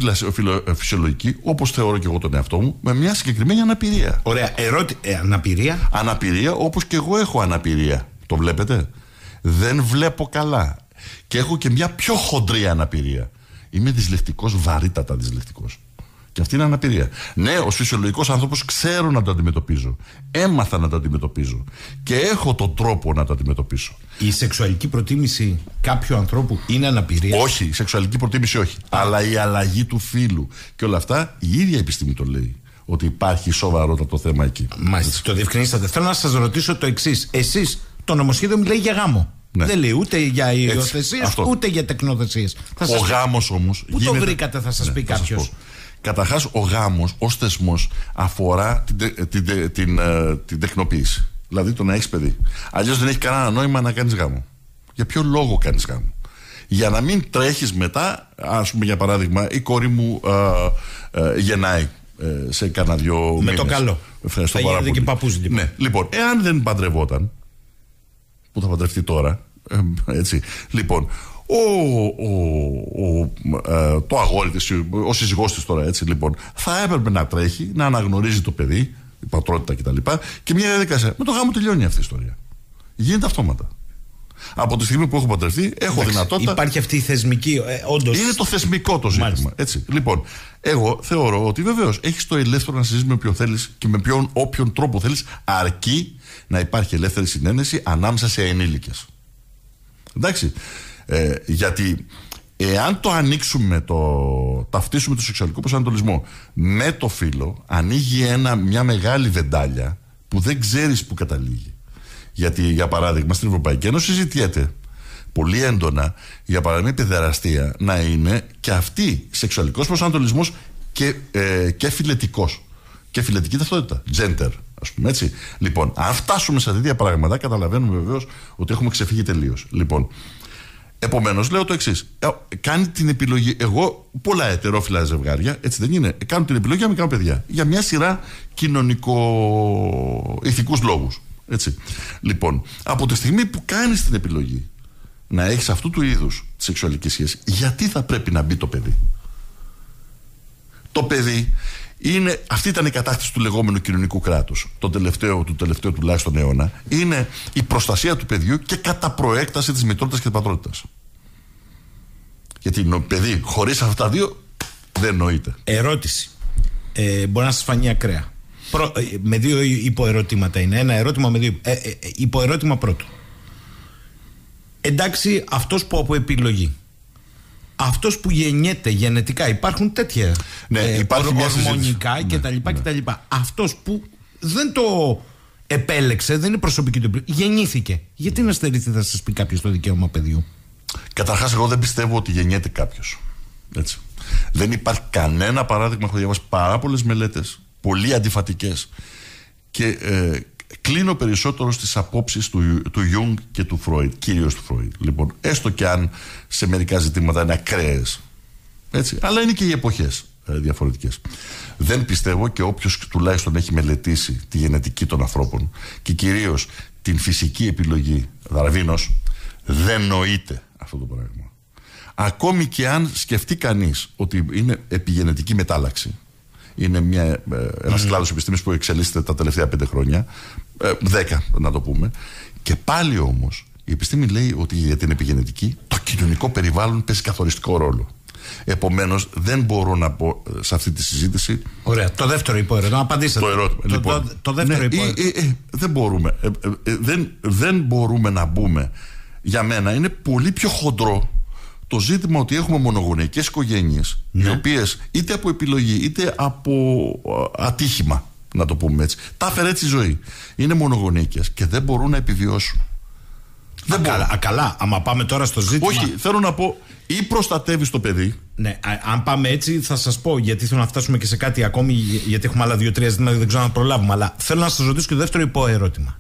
ε, φυσιολογικοί, όπως θεωρώ και εγώ τον εαυτό μου, με μια συγκεκριμένη αναπηρία. Ωραία. Ερώτη... Ε, αναπηρία. Αναπηρία, όπως και εγώ έχω αναπηρία. Το βλέπετε. Δεν βλέπω καλά. Και έχω και μια πιο χοντρή αναπηρία. Είμαι δυσλεκτικός, βαρύτατα δυσλεκτικός. Και αυτή είναι αναπηρία. Ναι, ω φυσιολογικός άνθρωπος ξέρω να τα αντιμετωπίζω. Έμαθα να τα αντιμετωπίζω. Και έχω τον τρόπο να τα αντιμετωπίσω. Η σεξουαλική προτίμηση κάποιου ανθρώπου είναι αναπηρία. Όχι, η σεξουαλική προτίμηση όχι. Αλλά η αλλαγή του φίλου και όλα αυτά η ίδια επιστήμη το λέει ότι υπάρχει σοβαρότατο θέμα εκεί. Μάλιστα. Το διευκρινίσατε. Θέλω να σας ρωτήσω το εξής. Εσείς το νομοσχέδιο μιλάει για γάμο. Ναι. Δεν λέει ούτε για υιοθεσίε ούτε για τεκνοθεσίε. Ο γάμος όμως. Πού το βρήκατε, θα σας ναι, πει κάποιο. Καταρχάς, ο γάμος ως θεσμός αφορά την, τε, ε, την, ε, την, ε, την τεκνοποίηση. Δηλαδή το να έχεις παιδί. Αλλιώς δεν έχει κανένα νόημα να κάνεις γάμο. Για ποιο λόγο κάνεις γάμο. Για να μην τρέχεις μετά, ας πούμε για παράδειγμα, η κόρη μου γεννάει σε κανένα δυο Με μήνες. το καλό. Ευχαριστώ θα πάρα πολύ. Και παππούς, λοιπόν. Ναι. λοιπόν, εάν δεν παντρευόταν, που θα παντρευτεί τώρα. Ε, έτσι. Λοιπόν, ο, ο, ο, ε, το αγόρι της, ο σύζυγός της τώρα έτσι λοιπόν, θα έπρεπε να τρέχει, να αναγνωρίζει το παιδί, η πατρότητα κτλ. Και, και μια διαδικασία. Με το γάμο τελειώνει αυτή η ιστορία. Γίνεται αυτόματα. Από τη στιγμή που έχω παντρευτεί, έχω δυνατότητα. Υπάρχει αυτή η θεσμική, ε, Είναι το θεσμικό το ζήτημα. Έτσι. Λοιπόν, εγώ θεωρώ ότι βεβαίως έχεις το ελεύθερο να συζητήσεις με ποιον θέλεις και με ποιον, όποιον τρόπο θέλεις, αρκεί να υπάρχει ελεύθερη συνένεση ανάμεσα σε ενήλικέ. Εντάξει, ε, γιατί εάν το ανοίξουμε, το ταυτίσουμε το σεξουαλικό προσανατολισμό με το φύλλο, ανοίγει ένα, μια μεγάλη βεντάλια που δεν ξέρεις που καταλήγει. Γιατί, για παράδειγμα, στην Ευρωπαϊκή Ένωση συζητιέται πολύ έντονα για παράδειγμα παιδεραστία να είναι και αυτή σεξουαλικός προσανατολισμός και, ε, και φιλετικός και φιλετική ταυτότητα, gender. Ας πούμε έτσι. Λοιπόν, αν φτάσουμε σε τέτοια πράγματα, καταλαβαίνουμε βεβαίως ότι έχουμε ξεφύγει τελείως. Λοιπόν, Επομένως, λέω το εξής. Ε, κάνει την επιλογή. Εγώ, πολλά ετερόφιλα ζευγάρια, έτσι δεν είναι, ε, κάνουν την επιλογή να μην παιδιά. Για μια σειρά κοινωνικο-ηθικού λόγους. Έτσι. Λοιπόν, από τη στιγμή που κάνεις την επιλογή να έχεις αυτού του είδους τη σεξουαλική σχέση, γιατί θα πρέπει να μπει το παιδί. Το παιδί είναι, αυτή ήταν η κατάκτηση του λεγόμενου κοινωνικού κράτους, το τελευταίο, του τελευταίου τουλάχιστον αιώνα, είναι η προστασία του παιδιού και κατά προέκταση της μητρότητας και της πατρότητας. Γιατί το παιδί χωρίς αυτά τα δύο δεν νοείται. Ερώτηση. Ε, μπορεί να σας φανεί ακραία. Ε, με δύο υποερωτήματα είναι. Ένα ερώτημα με δύο. Ε, ε, υποερώτημα πρώτο. Εντάξει, αυτός που από επιλογή αυτός που γεννιέται γενετικά, υπάρχουν τέτοια ναι, ε, ορμονικά ναι, κτλ. Ναι. Αυτός Αυτός που δεν το επέλεξε, δεν είναι προσωπική του γεννήθηκε. Γιατί να στερείτε, θα σας πει κάποιος το δικαίωμα παιδιού. Καταρχάς, εγώ δεν πιστεύω ότι γεννιέται κάποιος. Δεν υπάρχει κανένα παράδειγμα, έχω διαβάσει πάρα πολλές μελέτες, πολύ αντιφατικές. Και ε, κλείνω περισσότερο στις απόψεις του, του Ιούγκ και του Φρόιντ, κυρίως του Φρόιντ. Λοιπόν, έστω και αν σε μερικά ζητήματα είναι ακραίες. Έτσι. Αλλά είναι και οι εποχές ε, διαφορετικές. Δεν πιστεύω και όποιος τουλάχιστον έχει μελετήσει τη γενετική των ανθρώπων και κυρίως την φυσική επιλογή Δαρβίνος, δεν νοείται αυτό το πράγμα. Ακόμη και αν σκεφτεί κανείς ότι είναι επιγενετική μετάλλαξη, είναι μια, ε, ένας mm. κλάδος επιστήμης που εξελίσσεται τα τελευταία πέντε χρόνια, ε, δέκα να το πούμε. Και πάλι όμως η επιστήμη λέει ότι για την επιγενετική το κοινωνικό περιβάλλον παίζει καθοριστικό ρόλο. Επομένως, δεν μπορώ να πω ε, σε αυτή τη συζήτηση. Ωραία. Το δεύτερο Να Απαντήστε. Το, ερώτημα, το, λοιπόν. το, δεύτερο ναι, δεν μπορούμε. δεν μπορούμε να μπούμε. Για μένα είναι πολύ πιο χοντρό το ζήτημα ότι έχουμε μονογονεϊκές οικογένειες, οι ναι. οποίες είτε από επιλογή είτε από ατύχημα να το πούμε έτσι τα έφερε έτσι η ζωή είναι μονογονεϊκές και δεν μπορούν να επιβιώσουν δεν α, καλά, άμα πάμε τώρα στο ζήτημα. Όχι, θέλω να πω, ή προστατεύεις το παιδί. Ναι, α, αν πάμε έτσι, θα σας πω, γιατί θέλω να φτάσουμε και σε κάτι ακόμη, γιατί έχουμε άλλα δύο-τρία ζητήματα, δεν ξέρω αν προλάβουμε. Αλλά θέλω να σας ρωτήσω και το δεύτερο υποερώτημα.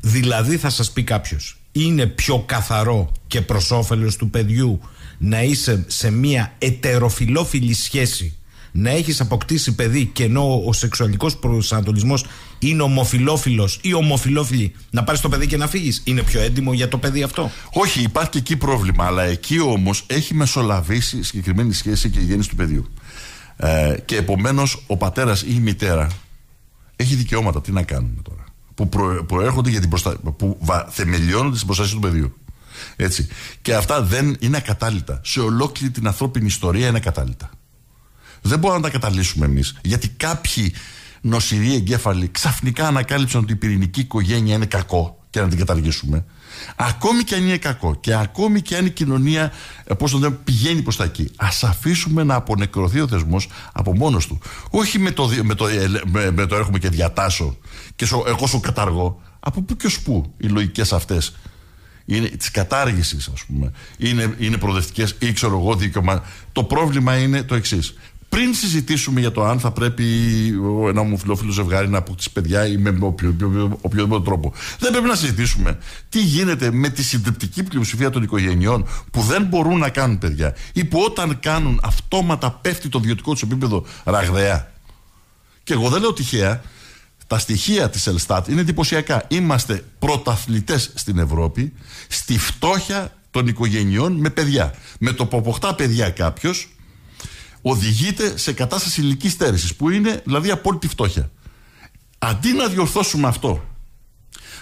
Δηλαδή, θα σας πει κάποιος, είναι πιο καθαρό και προς όφελος του παιδιού να είσαι σε μια ετεροφιλόφιλη σχέση να έχεις αποκτήσει παιδί και ενώ ο σεξουαλικός προσανατολισμός είναι ομοφιλόφιλος ή ομοφιλόφιλη να πάρεις το παιδί και να φύγεις είναι πιο έντιμο για το παιδί αυτό όχι υπάρχει και εκεί πρόβλημα αλλά εκεί όμως έχει μεσολαβήσει συγκεκριμένη σχέση και η γέννηση του παιδιού ε, και επομένως ο πατέρας ή η μητέρα έχει δικαιώματα τι να κάνουμε τώρα που, προ, προέρχονται για την προστα... που θεμελιώνονται στην προστασία του παιδιού έτσι. Και αυτά δεν είναι ακατάλληλα. Σε ολόκληρη την ανθρώπινη ιστορία είναι ακατάλληλα. Δεν μπορούμε να τα καταλύσουμε εμείς. Γιατί κάποιοι νοσηροί εγκέφαλοι ξαφνικά ανακάλυψαν ότι η πυρηνική οικογένεια είναι κακό και να την καταργήσουμε. Ακόμη και αν είναι κακό και ακόμη και αν η κοινωνία ε, πώς πηγαίνει προς τα εκεί, ας αφήσουμε να απονεκρωθεί ο θεσμός από μόνος του. Όχι με το, με το, ε, με, το έρχομαι και διατάσω και σο, εγώ σου καταργώ. Από πού και ως πού οι λογικές αυτές είναι, της κατάργησης ας πούμε είναι, είναι προοδευτικές ή ξέρω εγώ δίκαιο το πρόβλημα είναι το εξής. πριν συζητήσουμε για το αν θα πρέπει ένα φιλοφιλο ζευγάρι να αποκτήσει παιδιά ή με οποιοδήποτε τρόπο δεν πρέπει να συζητήσουμε τι γίνεται με τη συντριπτική πλειοψηφία των οικογενειών που δεν μπορούν να κάνουν παιδιά ή που όταν κάνουν αυτόματα πέφτει το βιωτικό τους επίπεδο ραγδαία και εγώ δεν λέω τυχαία τα στοιχεία της Ελστάτ είναι εντυπωσιακά. Είμαστε πρωταθλητές στην Ευρώπη στη φτώχεια των οικογενειών με παιδιά. Με το που αποκτά παιδιά κάποιος, οδηγείται σε κατάσταση ηλική στέρησης, που είναι δηλαδή απόλυτη φτώχεια. Αντί να διορθώσουμε αυτό,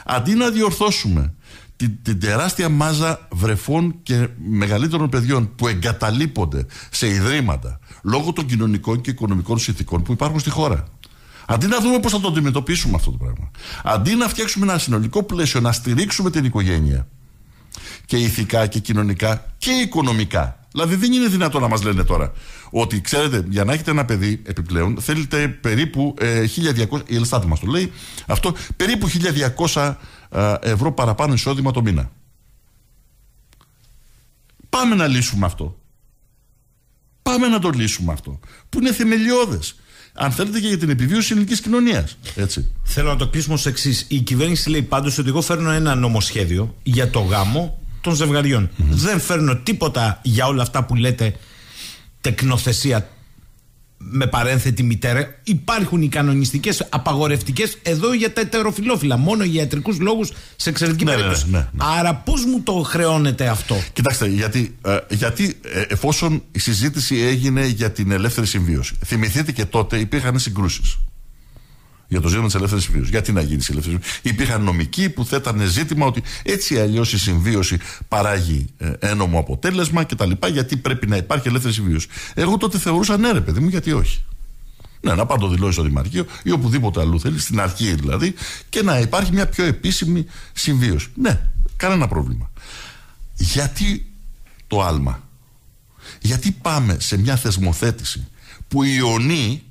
αντί να διορθώσουμε την, την τεράστια μάζα βρεφών και μεγαλύτερων παιδιών που εγκαταλείπονται σε ιδρύματα λόγω των κοινωνικών και οικονομικών συνθήκων που υπάρχουν στη χώρα, Αντί να δούμε πώς θα το αντιμετωπίσουμε αυτό το πράγμα. Αντί να φτιάξουμε ένα συνολικό πλαίσιο, να στηρίξουμε την οικογένεια και ηθικά και κοινωνικά και οικονομικά. Δηλαδή δεν είναι δυνατό να μας λένε τώρα ότι ξέρετε για να έχετε ένα παιδί επιπλέον θέλετε περίπου 1200, ε, η Ελστάτη μας το λέει αυτό, περίπου 1200 ε, ευρώ παραπάνω εισόδημα το μήνα. Πάμε να λύσουμε αυτό. Πάμε να το λύσουμε αυτό. Που είναι θεμελιώδες αν θέλετε και για την επιβίωση της ελληνικής κοινωνίας. Θέλω να το κλείσουμε ως εξής. Η κυβέρνηση λέει πάντως ότι εγώ φέρνω ένα νομοσχέδιο για το γάμο των ζευγαριων Δεν φέρνω τίποτα για όλα αυτά που λέτε τεκνοθεσία με παρένθετη μητέρα. Υπάρχουν οι κανονιστικές απαγορευτικές εδώ για τα ετεροφιλόφιλα. Μόνο για ιατρικούς λόγους σε εξαιρετική ναι, ναι, περίπτωση. Ναι, Άρα πώς μου το χρεώνεται αυτό. Κοιτάξτε, γιατί, ε, γιατί ε, εφόσον η συζήτηση έγινε για την ελεύθερη συμβίωση, θυμηθείτε και τότε υπήρχαν συγκρούσεις για το ζήτημα της ελεύθερης βίωση. Γιατί να γίνει η ελεύθερη βίωση. Υπήρχαν νομικοί που θέτανε ζήτημα ότι έτσι αλλιώς η συμβίωση παράγει ε, ένομο αποτέλεσμα κτλ. Γιατί πρέπει να υπάρχει ελεύθερη συμβίωση. Εγώ τότε θεωρούσα ναι, ρε παιδί μου, γιατί όχι. Ναι, να πάνε το δηλώσεις στο Δημαρχείο ή οπουδήποτε αλλού θέλει, στην αρχή δηλαδή, και να υπάρχει μια πιο επίσημη συμβίωση. Ναι, κανένα πρόβλημα. Γιατί το άλμα. Γιατί πάμε σε μια θεσμοθέτηση που ιονεί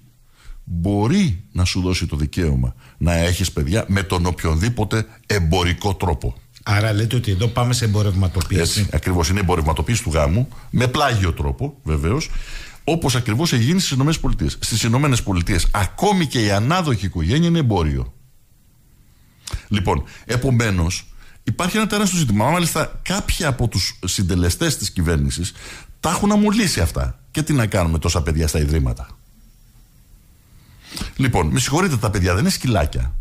μπορεί να σου δώσει το δικαίωμα να έχεις παιδιά με τον οποιοδήποτε εμπορικό τρόπο. Άρα λέτε ότι εδώ πάμε σε εμπορευματοποίηση. Έτσι, ακριβώς είναι εμπορευματοποίηση του γάμου, με πλάγιο τρόπο βεβαίως, όπως ακριβώς έχει γίνει στις ΗΠΑ. Στις ΗΠΑ ακόμη και η ανάδοχη οικογένεια είναι εμπόριο. Λοιπόν, επομένως, υπάρχει ένα τεράστιο ζήτημα. Μάλιστα κάποιοι από τους συντελεστές της κυβέρνησης τα έχουν αμολύσει αυτά. Και τι να κάνουμε τόσα παιδιά στα ιδρύματα. Λοιπόν, με συγχωρείτε τα παιδιά, δεν είναι σκυλάκια.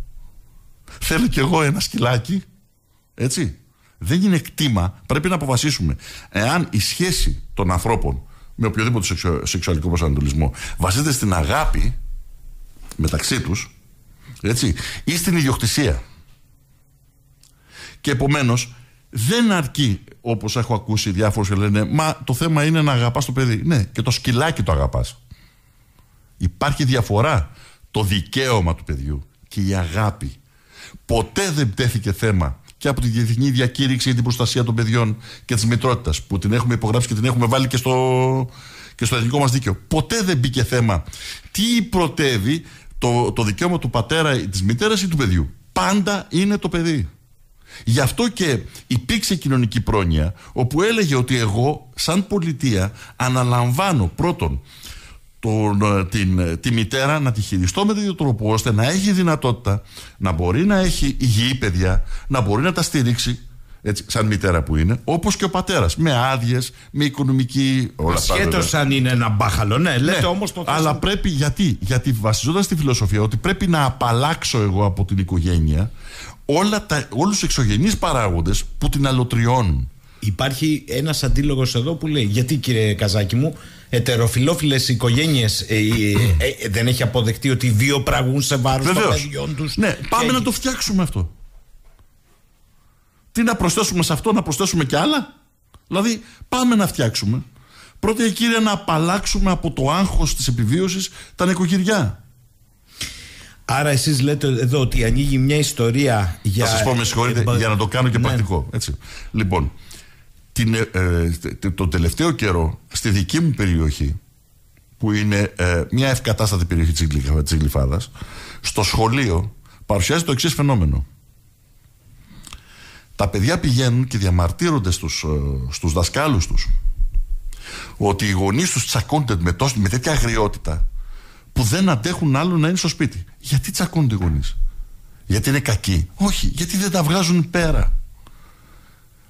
Θέλω κι εγώ ένα σκυλάκι. Έτσι. Δεν είναι κτήμα. Πρέπει να αποφασίσουμε εάν η σχέση των ανθρώπων με οποιοδήποτε σεξουαλικό προσανατολισμό βασίζεται στην αγάπη μεταξύ τους έτσι, ή στην ιδιοκτησία. Και επομένως δεν αρκεί όπως έχω ακούσει διάφορους και λένε Μα το θέμα είναι να αγαπάς το παιδί. Ναι, και το σκυλάκι το αγαπάς. Υπάρχει διαφορά το δικαίωμα του παιδιού και η αγάπη. Ποτέ δεν τέθηκε θέμα και από τη Διεθνή Διακήρυξη για την Προστασία των Παιδιών και της Μητρότητας, που την έχουμε υπογράψει και την έχουμε βάλει και στο, και στο εθνικό μας δίκαιο. Ποτέ δεν μπήκε θέμα. Τι προτεύει το, το δικαίωμα του πατέρα, της μητέρας ή του παιδιού. Πάντα είναι το παιδί. Γι' αυτό και υπήρξε κοινωνική πρόνοια, όπου έλεγε ότι εγώ, σαν πολιτεία, αναλαμβάνω πρώτον τον, ε, την, ε, τη μητέρα να τη χειριστώ με τέτοιο τρόπο ώστε να έχει δυνατότητα να μπορεί να έχει υγιή παιδιά, να μπορεί να τα στηρίξει έτσι, σαν μητέρα που είναι, όπως και ο πατέρας. Με άδειες, με οικονομική. Ασχέτω αν είναι ένα μπάχαλο, ναι, λέτε ναι, όμως το Αλλά πρέπει γιατί, γιατί βασιζόταν στη φιλοσοφία ότι πρέπει να απαλλάξω εγώ από την οικογένεια όλους τους όλους παράγοντες που την αλωτριώνουν. Υπάρχει ένας αντίλογος εδώ που λέει, γιατί κύριε Καζάκη μου, ετεροφιλόφιλες οικογένειες ε, ε, ε, δεν έχει αποδεχτεί ότι δύο πραγούν σε βάρος των παιδιών τους. Ναι, πάμε να το φτιάξουμε αυτό. Τι να προσθέσουμε σε αυτό, να προσθέσουμε και άλλα. Δηλαδή, πάμε να φτιάξουμε. Πρώτα ε, και να απαλλάξουμε από το άγχος της επιβίωσης τα νοικοκυριά. Άρα εσείς λέτε εδώ ότι ανοίγει μια ιστορία για... Θα σας πω με συγχωρείτε για να το κάνω και ναι. πρακτικό. Έτσι. Λοιπόν, την, ε, ε, τον τελευταίο καιρό στη δική μου περιοχή που είναι ε, μια ευκατάστατη περιοχή της Γλυφάδας στο σχολείο παρουσιάζει το εξής φαινόμενο τα παιδιά πηγαίνουν και διαμαρτύρονται στους, ε, στους δασκάλους τους ότι οι γονείς τους τσακώνται με, με τέτοια αγριότητα που δεν αντέχουν άλλο να είναι στο σπίτι γιατί τσακώνται οι γονείς γιατί είναι κακοί όχι γιατί δεν τα βγάζουν πέρα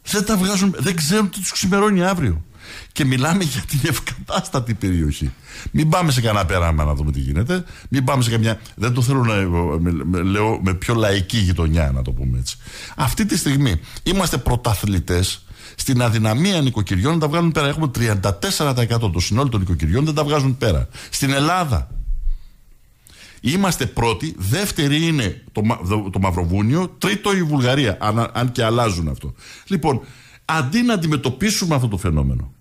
δεν τα βγάζουν, δεν ξέρουν τι τους ξημερώνει αύριο. Και μιλάμε για την ευκατάστατη περιοχή. Μην πάμε σε κανένα περάμα να δούμε τι γίνεται. Μην πάμε σε καμιά. Δεν το θέλω να ε, λέω με πιο λαϊκή γειτονιά, να το πούμε έτσι. Αυτή τη στιγμή είμαστε πρωταθλητές στην αδυναμία νοικοκυριών να τα βγάλουν πέρα. Έχουμε 34% των συνόλων των νοικοκυριών δεν τα βγάζουν πέρα. Στην Ελλάδα Είμαστε πρώτοι, δεύτερη είναι το, το, Μαυροβούνιο, τρίτο η Βουλγαρία, αν, αν και αλλάζουν αυτό. Λοιπόν, αντί να αντιμετωπίσουμε αυτό το φαινόμενο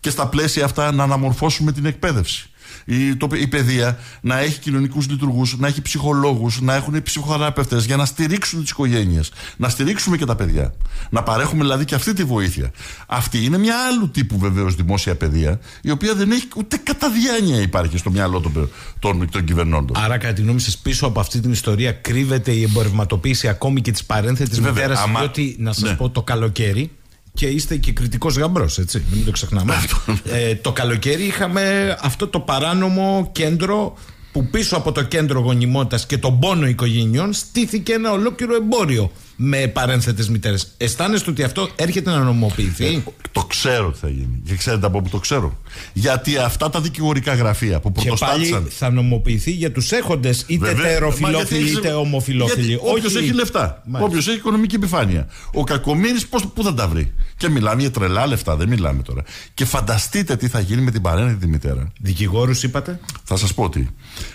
και στα πλαίσια αυτά να αναμορφώσουμε την εκπαίδευση, η, το, η παιδεία να έχει κοινωνικούς λειτουργούς, να έχει ψυχολόγους, να έχουν ψυχοθεραπευτές για να στηρίξουν τις οικογένειες. Να στηρίξουμε και τα παιδιά. Να παρέχουμε δηλαδή και αυτή τη βοήθεια. Αυτή είναι μια άλλου τύπου βεβαίως δημόσια παιδεία, η οποία δεν έχει ούτε κατά διάνοια υπάρχει στο μυαλό των, των, των κυβερνώντων. Άρα, κατά τη γνώμη σας, πίσω από αυτή την ιστορία κρύβεται η εμπορευματοποίηση ακόμη και της παρένθετης μητέρα. Διότι, να σας ναι. πω, το καλοκαίρι και είστε και κριτικός γαμπρός, έτσι. Μην το ξεχνάμε. Ναι. ε, το καλοκαίρι είχαμε αυτό το παράνομο κέντρο που πίσω από το κέντρο γονιμότητας και τον πόνο οικογενειών στήθηκε ένα ολόκληρο εμπόριο με παρένθετες μητέρες. Αισθάνεστε ότι αυτό έρχεται να νομοποιηθεί. Ε, το ξέρω ότι θα γίνει. Και ξέρετε από πού το ξέρω. Γιατί αυτά τα δικηγορικά γραφεία που πρωτοστάτησαν. Πάλι θα νομοποιηθεί για τους έχοντες είτε τεροφιλόφιλοι είτε ομοφιλόφιλοι. Όποιο έχει λεφτά. Όποιος έχει οικονομική επιφάνεια. Ο πώς πού θα τα βρει. Και μιλάμε για τρελά λεφτά, δεν μιλάμε τώρα. Και φανταστείτε τι θα γίνει με την παρένθετη μητέρα. Δικηγόρους είπατε. Θα σας πω τι.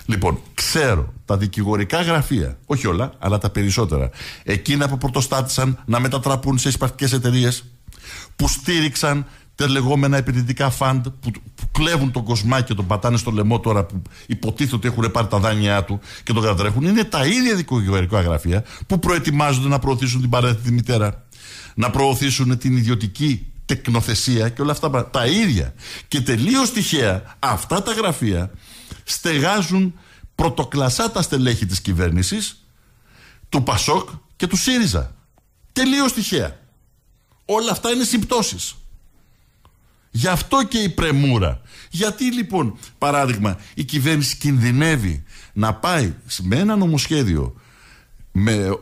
Λοιπόν, ξέρω τα δικηγορικά γραφεία, όχι όλα, αλλά τα περισσότερα, εκείνα που πρωτοστάτησαν να μετατραπούν σε εισπαρτικέ εταιρείες, που στήριξαν τα λεγόμενα επενδυτικά φαντ που, κλέβουν τον κοσμάκι και τον πατάνε στο λαιμό τώρα που υποτίθεται ότι έχουν πάρει τα δάνειά του και τον κατρέχουν, είναι τα ίδια δικηγορικά γραφεία που προετοιμάζονται να προωθήσουν την παρέθετη μητέρα, να προωθήσουν την ιδιωτική τεκνοθεσία και όλα αυτά τα ίδια. Και τελείως τυχαία αυτά τα γραφεία στεγάζουν πρωτοκλασσά τα στελέχη της κυβέρνησης, του Πασόκ και του ΣΥΡΙΖΑ. Τελείως τυχαία. Όλα αυτά είναι συμπτώσεις. Γι' αυτό και η πρεμούρα. Γιατί λοιπόν, παράδειγμα, η κυβέρνηση κινδυνεύει να πάει με ένα νομοσχέδιο,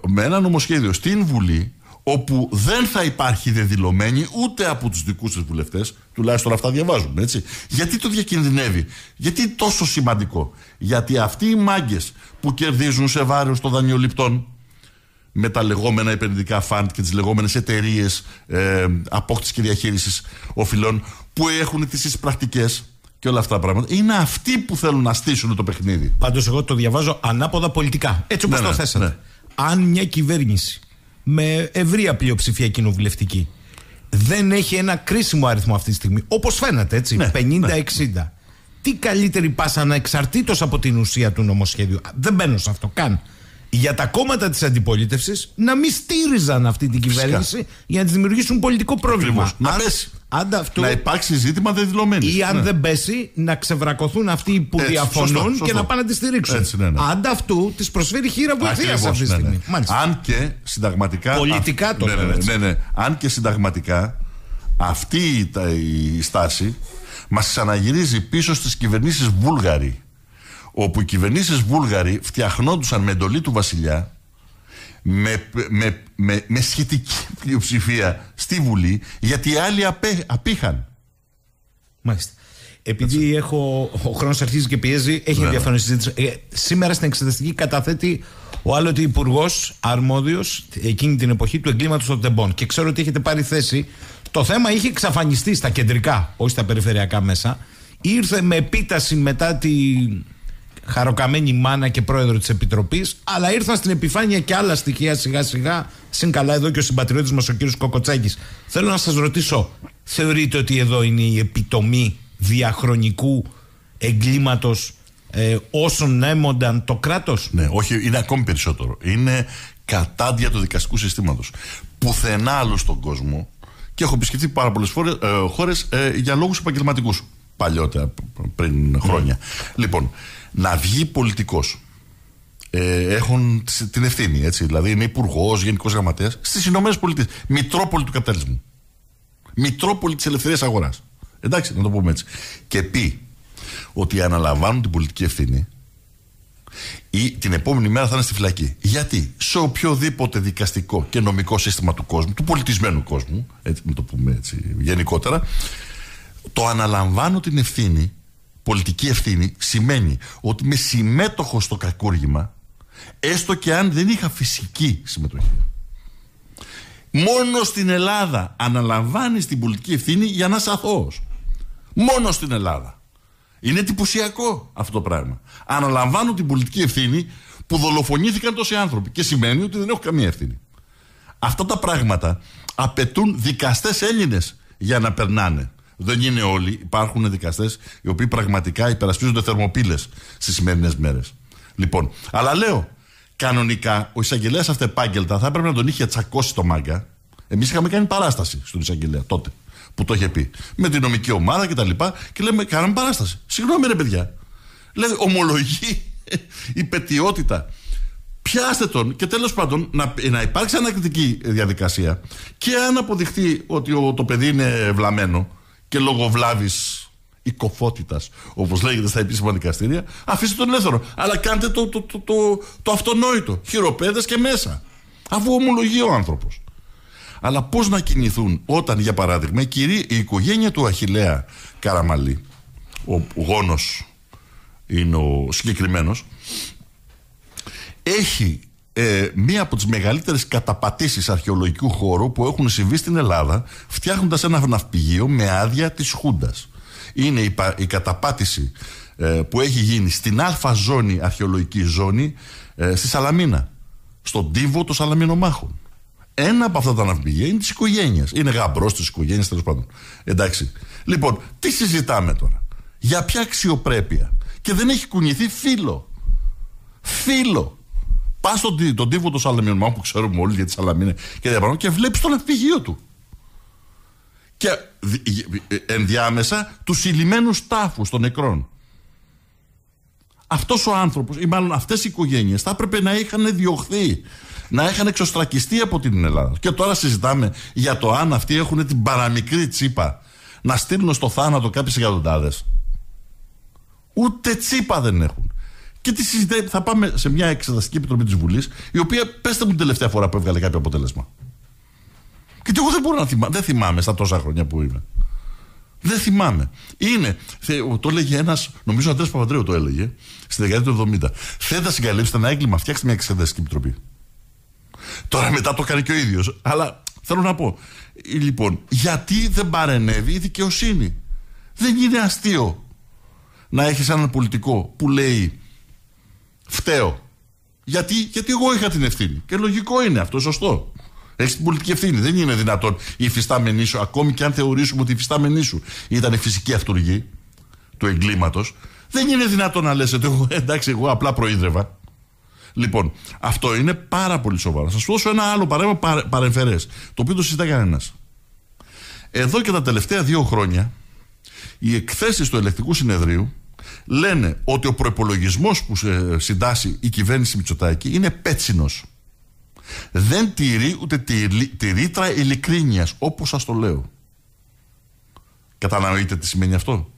με ένα νομοσχέδιο στην Βουλή όπου δεν θα υπάρχει δεδηλωμένη ούτε από τους δικούς της βουλευτές, τουλάχιστον αυτά διαβάζουμε, έτσι. Γιατί το διακινδυνεύει, γιατί είναι τόσο σημαντικό. Γιατί αυτοί οι μάγκες που κερδίζουν σε βάρος των δανειοληπτών με τα λεγόμενα επενδυτικά φαντ και τις λεγόμενες εταιρείες ε, απόκτησης και διαχείρισης οφειλών που έχουν τις εισπρακτικές και όλα αυτά τα πράγματα. Είναι αυτοί που θέλουν να στήσουν το παιχνίδι. Πάντως εγώ το διαβάζω ανάποδα πολιτικά. Έτσι όπως ναι, το ναι, θέσατε. Ναι. Αν μια κυβέρνηση με ευρία πλειοψηφία κοινοβουλευτική. Δεν έχει ένα κρίσιμο αριθμό αυτή τη στιγμή. Όπως φαίνεται, έτσι. 50-60. Ναι, ναι. Τι καλύτερη πάσα να εξαρτήτως από την ουσία του νομοσχέδιου. Δεν μπαίνω σε αυτό καν για τα κόμματα της αντιπολίτευσης να μην στήριζαν αυτή την κυβέρνηση για να της δημιουργήσουν πολιτικό πρόβλημα. Να πέσει. να υπάρξει ζήτημα δεδηλωμένης. Ή αν ναι. δεν πέσει, να ξεβρακωθούν αυτοί που διαφωνούν και να πάνε να τη στηρίξουν. Έτσι, ναι, ναι. Ανταυτού της προσφέρει χείρα βοηθείας αυτή τη ναι, ναι. στιγμή. Αν και συνταγματικά. Πολιτικά α, το ναι, ναι Αν και συνταγματικά αυτή η, η στάση μας ξαναγυρίζει πίσω στις κυβερνήσεις Βούλγαροι όπου οι κυβερνήσεις Βούλγαροι φτιαχνόντουσαν με εντολή του βασιλιά με, με, με, με σχετική πλειοψηφία στη Βουλή γιατί οι άλλοι απέ, απήχαν. Μάλιστα. Επειδή έχω, ο χρόνος αρχίζει και πιέζει, έχει ναι, ναι. ενδιαφέρον συζήτηση. Ε, σήμερα στην εξεταστική καταθέτει ο άλλο υπουργός αρμόδιος εκείνη την εποχή του εγκλήματος των τεμπών. Και ξέρω ότι έχετε πάρει θέση. Το θέμα είχε εξαφανιστεί στα κεντρικά, όχι στα περιφερειακά μέσα. Ήρθε με επίταση μετά τη, χαροκαμένη μάνα και πρόεδρο της Επιτροπής, αλλά ήρθαν στην επιφάνεια και άλλα στοιχεία σιγά σιγά. Συν καλά, εδώ και ο συμπατριώτης μας ο κύριος Κοκοτσάκης. Θέλω να σας ρωτήσω, θεωρείτε ότι εδώ είναι η επιτομή διαχρονικού εγκλήματος ε, όσων έμονταν το κράτος. Ναι, όχι, είναι ακόμη περισσότερο. Είναι κατάντια του δικαστικού συστήματος. Πουθενά άλλο στον κόσμο, και έχω επισκεφθεί πάρα πολλές ε, χώρες ε, για λόγους επαγγελματικούς παλιότερα, πριν χρόνια. Ναι. Λοιπόν, να βγει πολιτικός. Ε, έχουν την ευθύνη, έτσι. Δηλαδή είναι υπουργός, γενικός γραμματέας στις Πολιτείε, Μητρόπολη του καπιταλισμού. Μητρόπολη της ελευθερίας αγοράς. Εντάξει, να το πούμε έτσι. Και πει ότι αναλαμβάνουν την πολιτική ευθύνη ή την επόμενη μέρα θα είναι στη φυλακή. Γιατί σε οποιοδήποτε δικαστικό και νομικό σύστημα του κόσμου, του πολιτισμένου κόσμου, έτσι, να το πούμε έτσι γενικότερα, το αναλαμβάνω την ευθύνη πολιτική ευθύνη σημαίνει ότι είμαι συμμέτοχος στο κακούργημα, έστω και αν δεν είχα φυσική συμμετοχή. Μόνο στην Ελλάδα αναλαμβάνεις την πολιτική ευθύνη για να είσαι Μόνο στην Ελλάδα. Είναι εντυπωσιακό αυτό το πράγμα. Αναλαμβάνω την πολιτική ευθύνη που δολοφονήθηκαν τόσοι άνθρωποι. Και σημαίνει ότι δεν έχω καμία ευθύνη. Αυτά τα πράγματα απαιτούν δικαστές Έλληνες για να περνάνε. Δεν είναι όλοι. Υπάρχουν δικαστές οι οποίοι πραγματικά υπερασπίζονται θερμοπύλες στις σημερινές μέρες. Λοιπόν, αλλά λέω, κανονικά ο εισαγγελέας αυτεπάγγελτα θα έπρεπε να τον είχε τσακώσει το μάγκα. Εμείς είχαμε κάνει παράσταση στον εισαγγελέα τότε που το είχε πει. Με την νομική ομάδα και τα λοιπά. Και λέμε, κάναμε παράσταση. Συγγνώμη, ρε παιδιά. Λέω, ομολογεί (laughs) η πετιότητα. Πιάστε τον και τέλος πάντων να, να υπάρξει ανακριτική διαδικασία. Και αν αποδειχθεί ότι ο, το παιδί είναι βλαμμένο, και η οικοφότητας, όπως λέγεται στα επίσημα δικαστήρια, αφήστε τον ελεύθερο. Αλλά κάντε το, το, το, το, το αυτονόητο. Χειροπέδες και μέσα. Αφού ομολογεί ο άνθρωπος. Αλλά πώς να κινηθούν όταν, για παράδειγμα, η, οικογένεια του Αχηλέα Καραμαλή, ο γόνος είναι ο συγκεκριμένος, έχει ε, μία από τις μεγαλύτερες καταπατήσεις αρχαιολογικού χώρου που έχουν συμβεί στην Ελλάδα, φτιάχνοντας ένα ναυπηγείο με άδεια της Χούντας. Είναι η, καταπάτηση ε, που έχει γίνει στην Α ζώνη, αρχαιολογική ζώνη, ε, στη Σαλαμίνα. Στον τύβο των Σαλαμινομάχων. Ένα από αυτά τα ναυπηγεία είναι της οικογένειας. Είναι γαμπρός της οικογένειας, τέλος πάντων. Εντάξει. Λοιπόν, τι συζητάμε τώρα. Για ποια αξιοπρέπεια. Και δεν έχει κουνηθεί φίλο. Φίλο πας στον τον τύπο των Σαλαμινών, που ξέρουμε όλοι για τη και τα και βλέπεις το ναυπηγείο του. Και ε, ενδιάμεσα τους συλλημένου τάφους των νεκρών. Αυτός ο άνθρωπος, ή μάλλον αυτές οι οικογένειες, θα έπρεπε να είχαν διωχθεί, να είχαν εξωστρακιστεί από την Ελλάδα. Και τώρα συζητάμε για το αν αυτοί έχουν την παραμικρή τσίπα να στείλουν στο θάνατο κάποιες εκατοντάδες. Ούτε τσίπα δεν έχουν. Και τι συζητάει, θα πάμε σε μια εξεταστική επιτροπή της Βουλής, η οποία πέστε μου την τελευταία φορά που έβγαλε κάποιο αποτέλεσμα. Και εγώ δεν μπορώ να θυμάμαι. Δεν θυμάμαι στα τόσα χρόνια που είμαι. Δεν θυμάμαι. Είναι, το έλεγε ένας, νομίζω ο Αντρέας Παπαντρέου το έλεγε, στη δεκαετία του 70. Θέλετε να συγκαλύψετε ένα έγκλημα, φτιάξτε μια εξεταστική επιτροπή. Τώρα μετά το κάνει και ο ίδιος. Αλλά θέλω να πω. Ε, λοιπόν, γιατί δεν παρενεύει η δικαιοσύνη. Δεν είναι αστείο να έχεις έναν πολιτικό που λέει φταίω. Γιατί, γιατί εγώ είχα την ευθύνη. Και λογικό είναι αυτό, σωστό. Έχεις την πολιτική ευθύνη. Δεν είναι δυνατόν η υφιστάμενή σου, ακόμη και αν θεωρήσουμε ότι η υφιστάμενή σου ήταν η φυσική αυτούργη του εγκλήματος, δεν είναι δυνατόν να λες ότι εγώ, (laughs) εντάξει, εγώ απλά προείδρευα. Λοιπόν, αυτό είναι πάρα πολύ σοβαρό. Θα σα δώσω ένα άλλο παράδειγμα παρεμφερές, το οποίο το συζητά κανένας. Εδώ και τα τελευταία δύο χρόνια, οι εκθέσεις του ελεκτικού συνεδρίου λένε ότι ο προπολογισμός που συντάσσει η κυβέρνηση Μητσοτάκη είναι πέτσινος. Δεν τηρεί ούτε τη, τη ρήτρα ειλικρίνειας, όπως σας το λέω. Κατανοείτε τι σημαίνει αυτό.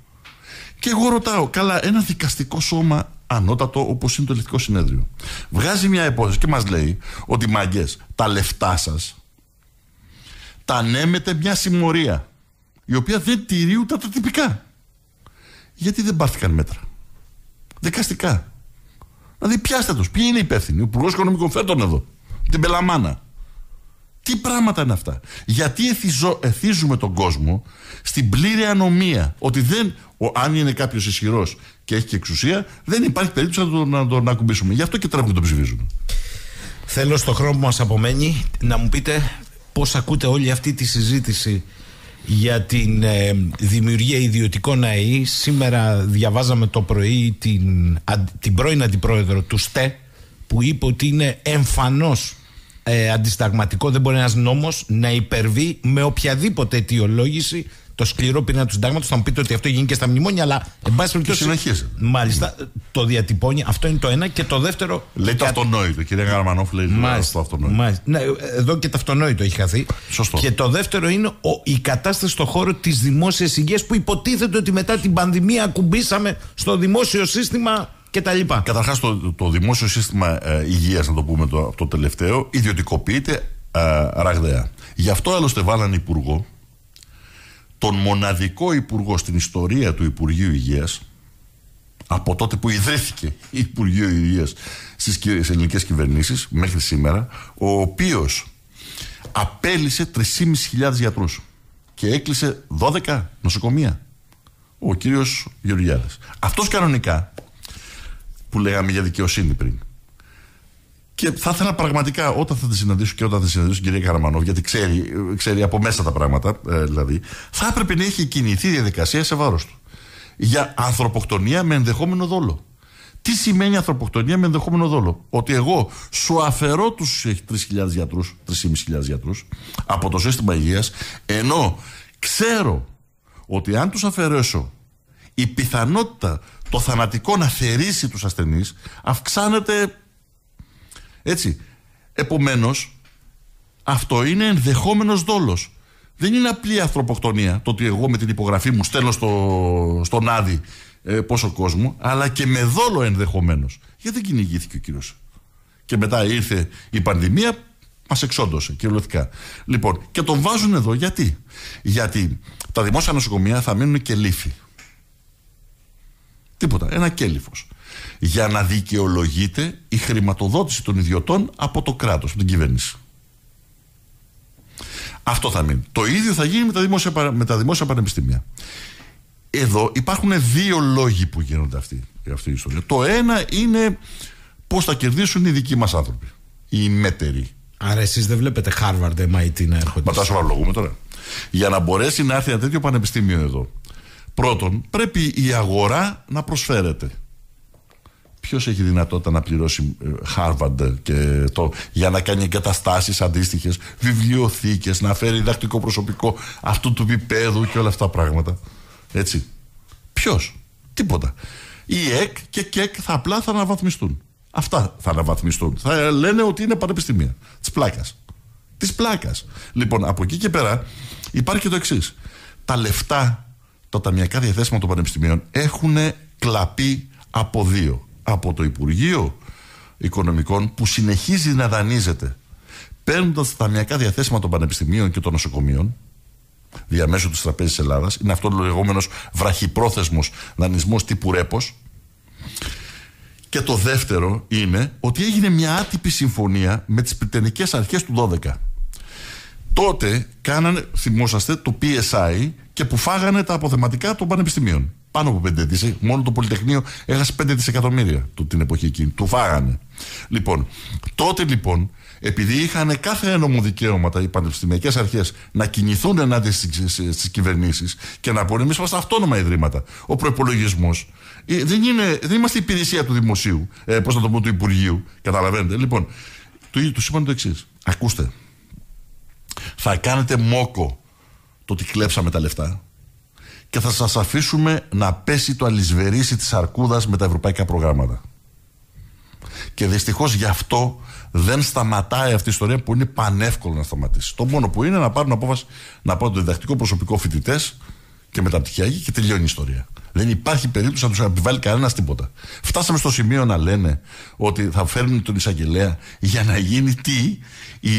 Και εγώ ρωτάω, καλά, ένα δικαστικό σώμα ανώτατο όπως είναι το Ελληνικό συνέδριο. Βγάζει μια υπόθεση και μας λέει ότι μάγκες, τα λεφτά σας τα ανέμεται μια συμμορία η οποία δεν τηρεί ούτε τα τυπικά γιατί δεν πάρθηκαν μέτρα. Δεκαστικά. Δηλαδή, πιάστε τους. Ποιοι είναι οι υπεύθυνοι. Ο Υπουργός Οικονομικών, φέτον εδώ. Την πελαμάνα. Τι πράγματα είναι αυτά. Γιατί εθιζο, εθίζουμε τον κόσμο στην πλήρη ανομία. Ότι δεν, ο, αν είναι κάποιος ισχυρός και έχει και εξουσία, δεν υπάρχει περίπτωση να τον, να τον ακουμπήσουμε. Γι' αυτό και τρέπει να τον ψηφίζουμε. Θέλω στον χρόνο που μας απομένει να μου πείτε πώς ακούτε όλη αυτή τη συζήτηση για την ε, δημιουργία ιδιωτικών ΑΕΗ. Σήμερα διαβάζαμε το πρωί την, την πρώην αντιπρόεδρο του ΣΤΕ που είπε ότι είναι εμφανώς ε, αντισταγματικό, δεν μπορεί ένας νόμος να υπερβεί με οποιαδήποτε αιτιολόγηση το σκληρό πυρήνα του συντάγματος. Θα μου πείτε ότι αυτό γίνει και στα μνημόνια, αλλά εν πάση περιπτώσει. συνεχίζει. Μάλιστα, το διατυπώνει. Αυτό είναι το ένα. Και το δεύτερο. Λέει το αυτονόητο. Κυρία Γαρμανόφ, λέει το αυτονόητο. Ναι, εδώ και το αυτονόητο έχει χαθεί. Σωστό. Και το δεύτερο είναι ο, η κατάσταση στον χώρο της δημόσιας υγείας που υποτίθεται ότι μετά την πανδημία ακουμπήσαμε στο δημόσιο σύστημα κτλ. Καταρχάς, το, το δημόσιο σύστημα ε, υγείας, να το πούμε το, το τελευταίο, ιδιωτικοποιείται ε, ραγδαία. Γι' αυτό άλλωστε βάλανε υπουργό τον μοναδικό υπουργό στην ιστορία του Υπουργείου Υγείας, από τότε που ιδρύθηκε η Υπουργείο Υγείας στις ελληνικές κυβερνήσεις μέχρι σήμερα ο οποίος απέλησε 3.500 γιατρούς και έκλεισε 12 νοσοκομεία ο κύριος Γεωργιάδης αυτός κανονικά που λέγαμε για δικαιοσύνη πριν και θα ήθελα πραγματικά όταν θα τη συναντήσω και όταν θα τη συναντήσω την κυρία γιατί ξέρει, ξέρει από μέσα τα πράγματα, ε, δηλαδή, θα έπρεπε να έχει κινηθεί η διαδικασία σε βάρος του. Για ανθρωποκτονία με ενδεχόμενο δόλο. Τι σημαίνει ανθρωποκτονία με ενδεχόμενο δόλο. Ότι εγώ σου αφαιρώ τους 3.000 γιατρού, 3.500 γιατρούς από το σύστημα υγείας, ενώ ξέρω ότι αν τους αφαιρέσω η πιθανότητα το θανατικό να θερήσει τους ασθενείς αυξάνεται έτσι. Επομένως, αυτό είναι ενδεχόμενος δόλος. Δεν είναι απλή ανθρωποκτονία το ότι εγώ με την υπογραφή μου στέλνω στο, στον Άδη ε, πόσο κόσμο, αλλά και με δόλο ενδεχομένως. Γιατί δεν κυνηγήθηκε ο κύριος. Και μετά ήρθε η πανδημία, μας εξόντωσε κυριολεκτικά. Λοιπόν, και τον βάζουν εδώ γιατί. Γιατί τα δημόσια νοσοκομεία θα μείνουν και λύφοι. Τίποτα. Ένα κέλυφος για να δικαιολογείται η χρηματοδότηση των ιδιωτών από το κράτος, από την κυβέρνηση. Αυτό θα μείνει. Το ίδιο θα γίνει με τα δημόσια, τα δημόσια πανεπιστήμια. Εδώ υπάρχουν δύο λόγοι που γίνονται αυτή, αυτή η ιστορία. Το ένα είναι πως θα κερδίσουν οι δικοί μας άνθρωποι, οι μέτεροι. Άρα εσείς δεν βλέπετε Harvard, MIT να έρχονται. Μα τα σοβαρολογούμε τώρα. Για να μπορέσει να έρθει ένα τέτοιο πανεπιστήμιο εδώ, πρώτον πρέπει η αγορά να προσφέρεται. Ποιος έχει δυνατότητα να πληρώσει ε, Harvard για να κάνει εγκαταστάσεις αντίστοιχες, βιβλιοθήκες, να φέρει διδακτικό προσωπικό αυτού του επίπεδου και όλα αυτά τα πράγματα. Έτσι. Ποιος. Τίποτα. Η ΕΚ και ΚΕΚ θα απλά θα αναβαθμιστούν. Αυτά θα αναβαθμιστούν. Θα λένε ότι είναι πανεπιστήμια. Της πλάκας. Της πλάκας. Λοιπόν, από εκεί και πέρα υπάρχει και το εξής. Τα λεφτά, τα ταμιακά διαθέσιμα των πανεπιστημίων έχουν κλαπεί από δύο από το Υπουργείο Οικονομικών που συνεχίζει να δανείζεται παίρνοντας τα ταμιακά διαθέσιμα των πανεπιστημίων και των νοσοκομείων διαμέσου της Τραπέζης Ελλάδας. Είναι αυτός ο λεγόμενος βραχυπρόθεσμος δανεισμός τύπου ρέπος. Και το δεύτερο είναι ότι έγινε μια άτυπη συμφωνία με τις Πριτανικέ Αρχές του 12. Τότε κάνανε, θυμόσαστε, το PSI και που φάγανε τα αποθεματικά των πανεπιστημίων πάνω από 5 δις. Ε, μόνο το Πολυτεχνείο έχασε 5 δισεκατομμύρια την εποχή εκείνη. Του φάγανε. Λοιπόν, τότε λοιπόν, επειδή είχαν κάθε ένομο δικαίωματα οι πανεπιστημιακές αρχές να κινηθούν ενάντια στις κυβερνήσεις και να πούνε εμείς είμαστε αυτόνομα ιδρύματα. Ο προπολογισμός. Ε, δεν, είναι, δεν είμαστε υπηρεσία του δημοσίου, ε, πώς να το πω, του Υπουργείου. Καταλαβαίνετε. Λοιπόν, του, του το εξής. Ακούστε. Θα κάνετε μόκο το ότι κλέψαμε τα λεφτά και θα σας αφήσουμε να πέσει το αλυσβερίσι της αρκούδας με τα ευρωπαϊκά προγράμματα. Και δυστυχώς γι' αυτό δεν σταματάει αυτή η ιστορία που είναι πανεύκολο να σταματήσει. Το μόνο που είναι να πάρουν απόφαση να πάρουν το διδακτικό προσωπικό φοιτητές και μεταπτυχιακή και τελειώνει η ιστορία. Δεν υπάρχει περίπτωση να τους επιβάλλει κανένας τίποτα. Φτάσαμε στο σημείο να λένε ότι θα φέρνουν τον εισαγγελέα για να γίνει τι, οι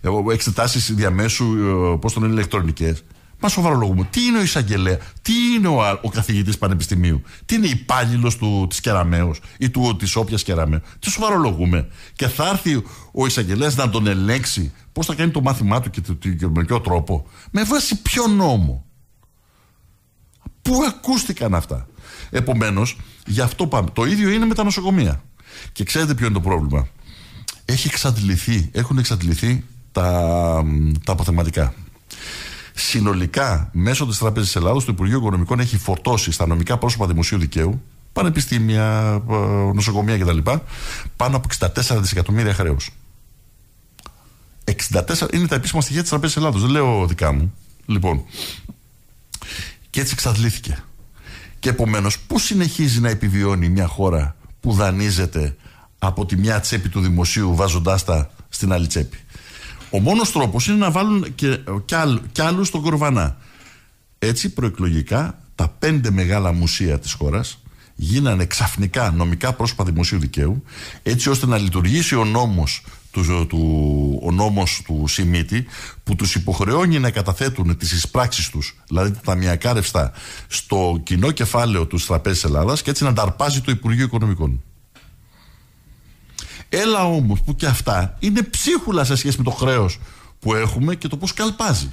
ε, εξετάσεις διαμέσου, ε, πώς τον ηλεκτρονικές. Μα σοβαρολογούμε. Τι είναι ο εισαγγελέα, τι είναι ο, ο καθηγητής πανεπιστημίου, τι είναι υπάλληλος τη Κεραμαίο ή της όποιας Κεραμαίο. Τι σοβαρολογούμε. Και θα έρθει ο εισαγγελέας να τον ελέγξει πώς θα κάνει το μάθημά του και, το, και με ποιο τρόπο. Με βάση ποιο νόμο. Πού ακούστηκαν αυτά. Επομένως, γι' αυτό πάμε. Το ίδιο είναι με τα νοσοκομεία. Και ξέρετε ποιο είναι το πρόβλημα. Έχει εξαντληθεί, έχουν εξαντληθεί τα, τα αποθεματικά συνολικά μέσω της Τράπεζας Ελλάδος το Υπουργείο Οικονομικών έχει φορτώσει στα νομικά πρόσωπα δημοσίου δικαίου, πανεπιστήμια, ε, νοσοκομεία κτλ. πάνω από 64 δισεκατομμύρια χρέους. 64 είναι τα επίσημα στοιχεία της Τραπέζα Ελλάδος, δεν λέω δικά μου. Λοιπόν. Και έτσι εξαντλήθηκε. Και επομένως, πώ συνεχίζει να επιβιώνει μια χώρα που δανείζεται από τη μια τσέπη του δημοσίου βάζοντάς τα στην άλλη τσέπη. Ο μόνος τρόπος είναι να βάλουν και, κι άλλους στον κορβανά. Έτσι, προεκλογικά, τα πέντε μεγάλα μουσεία της χώρας γίνανε ξαφνικά νομικά πρόσωπα δημοσίου δικαίου, έτσι ώστε να λειτουργήσει ο νόμος του, του, ο νόμος του Σιμίτη που τους υποχρεώνει να καταθέτουν τις εισπράξεις τους, δηλαδή τα ταμιακά ρευστά, στο κοινό κεφάλαιο του Τραπέζης Ελλάδας και έτσι να τα το Υπουργείο Οικονομικών. Έλα όμως που και αυτά είναι ψίχουλα σε σχέση με το χρέος που έχουμε και το πώς καλπάζει.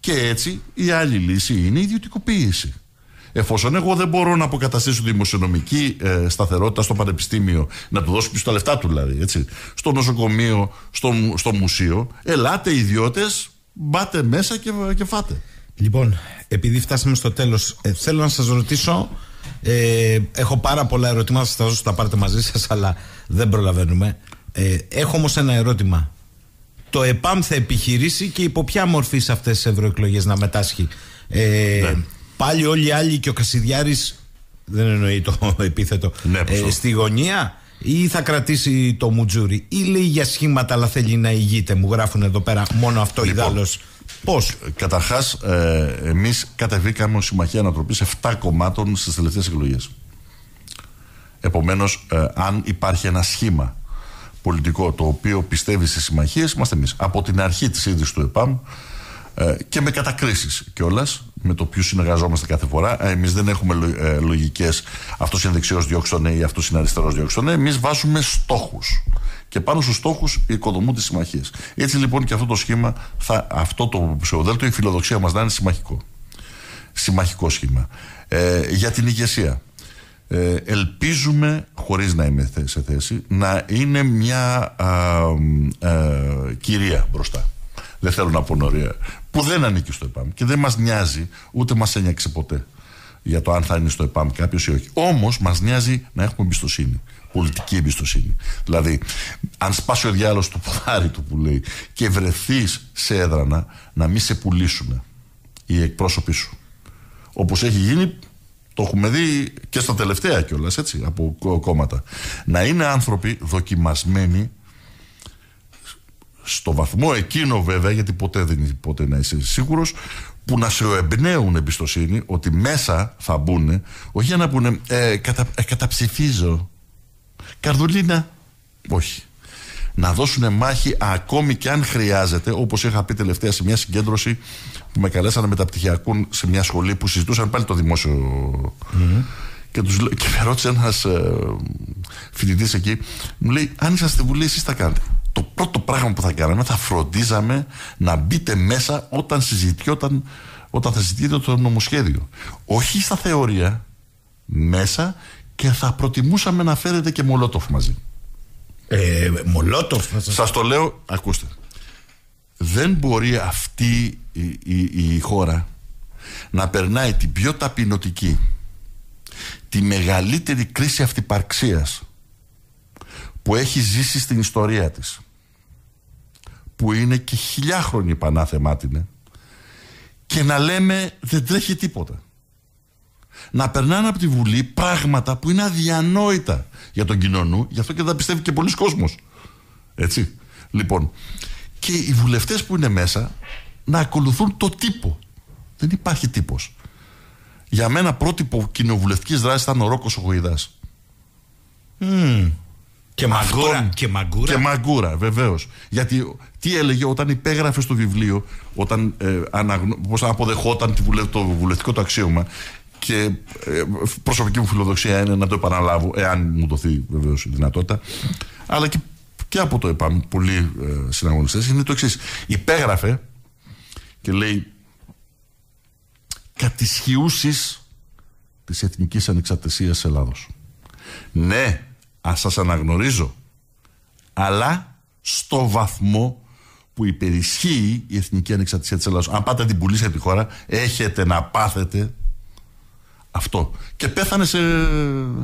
Και έτσι η άλλη λύση είναι η ιδιωτικοποίηση. Εφόσον εγώ δεν μπορώ να αποκαταστήσω δημοσιονομική ε, σταθερότητα στο πανεπιστήμιο, να του δώσω πίσω τα λεφτά του δηλαδή, έτσι, στο νοσοκομείο, στο, στο μουσείο, ελάτε ιδιώτες, μπάτε μέσα και, και φάτε. Λοιπόν, επειδή φτάσαμε στο τέλος, ε, θέλω να σας ρωτήσω ε, έχω πάρα πολλά ερωτήματα, θα δώσω τα πάρετε μαζί σας, αλλά δεν προλαβαίνουμε. Ε, έχω όμως ένα ερώτημα. Το ΕΠΑΜ θα επιχειρήσει και υπό ποια μορφή σε αυτές τις ευρωεκλογές να μετάσχει. Ε, ναι. Πάλι όλοι οι άλλοι και ο Κασιδιάρης, δεν εννοεί το (laughs) επίθετο, ναι, ε, στη γωνία ή θα κρατήσει το Μουτζούρι ή λέει για σχήματα αλλά θέλει να ηγείται. Μου γράφουν εδώ πέρα μόνο αυτό λοιπόν, Πώς, καταρχάς, ε, εμείς κατεβήκαμε ως Συμμαχία Ανατροπής 7 κομμάτων στις τελευταίες εκλογές. Επομένως, ε, αν υπάρχει ένα σχήμα πολιτικό το οποίο πιστεύει στις συμμαχίες, είμαστε εμείς. Από την αρχή της ίδρυση του ΕΠΑΜ ε, και με κατακρίσεις κιόλας, με το ποιους συνεργαζόμαστε κάθε φορά. Ε, εμείς δεν έχουμε λο, ε, λογικές αυτός είναι δεξιός διώξονε ή αυτός είναι αριστερός διώξονε. Εμείς βάζουμε στόχους και πάνω στους στόχους οικοδομούν τις συμμαχίες. Έτσι λοιπόν και αυτό το σχήμα, αυτό το ψευδέλτο, η φιλοδοξία μας να είναι συμμαχικό. Συμμαχικό σχήμα. Ε, για την ηγεσία. Ε, ελπίζουμε, χωρίς να είμαι σε θέση, να είναι μια ε, κυρία μπροστά. Δεν θέλω να πω νωρία. Που δεν ανήκει στο ΕΠΑΜ και δεν μας νοιάζει, ούτε μας ένιαξε ποτέ για το αν θα είναι στο ΕΠΑΜ κάποιος ή όχι. Όμως μας νοιάζει να έχουμε εμπιστοσύνη πολιτική εμπιστοσύνη. Δηλαδή, αν σπάσει ο διάλογος του ποδάρι του που λέει και βρεθείς σε έδρανα, να μην σε πουλήσουν οι εκπρόσωποι σου. Όπως έχει γίνει, το έχουμε δει και στα τελευταία κιόλας, έτσι, από κόμματα. Να είναι άνθρωποι δοκιμασμένοι στο βαθμό εκείνο βέβαια, γιατί ποτέ δεν είναι ποτέ να είσαι σίγουρος, που να σε εμπνέουν εμπιστοσύνη ότι μέσα θα μπουν, όχι για να πούνε ε, κατα, ε, καταψηφίζω Καρδουλίνα, όχι. Να δώσουν μάχη ακόμη και αν χρειάζεται, όπως είχα πει τελευταία σε μια συγκέντρωση που με καλέσανε μεταπτυχιακούν σε μια σχολή που συζητούσαν πάλι το δημοσιο Και, τους, και με ρώτησε ένας ε, φοιτητής εκεί, μου λέει: Αν είσαστε Βουλή, εσείς θα κάνετε. Το πρώτο πράγμα που θα κάναμε, θα φροντίζαμε να μπείτε μέσα όταν συζητιόταν όταν θα συζητείτε το νομοσχέδιο. Όχι στα θεωρία, μέσα και θα προτιμούσαμε να φέρετε και μολότοφ μαζί. Ε, μολότοφ. Σας το λέω, ακούστε. Δεν μπορεί αυτή η, η, η χώρα να περνάει την πιο ταπεινωτική, τη μεγαλύτερη κρίση αυτυπαρξίας που έχει ζήσει στην ιστορία της που είναι και χιλιάχρονη πανάθεμά την ε, και να λέμε δεν τρέχει τίποτα να περνάνε από τη Βουλή πράγματα που είναι αδιανόητα για τον νου γι' αυτό και δεν πιστεύει και πολλοί κόσμος. Έτσι. Λοιπόν, και οι βουλευτές που είναι μέσα να ακολουθούν το τύπο. Δεν υπάρχει τύπος. Για μένα πρότυπο κοινοβουλευτικής δράσης ήταν ο Ρόκος Ογοϊδά. Mm. Και μαγκούρα. Και μαγκούρα, και μαγκούρα βεβαίως. Γιατί τι έλεγε όταν υπέγραφε στο βιβλίο, όταν ε, αποδεχόταν το βουλευτικό του αξίωμα, και ε, προσωπική μου φιλοδοξία είναι να το επαναλάβω, εάν μου δοθεί βεβαίως η δυνατότητα. Αλλά και, από το ΕΠΑΜ, πολλοί ε, συναγωνιστές, είναι το εξής. Υπέγραφε και λέει κατησχιούσεις της εθνικής ανεξαρτησίας Ελλάδος. Ναι, ας σας αναγνωρίζω, αλλά στο βαθμό που υπερισχύει η εθνική ανεξαρτησία της Ελλάδος. Αν πάτε την πουλήσετε τη χώρα, έχετε να πάθετε αυτό. Και πέθανε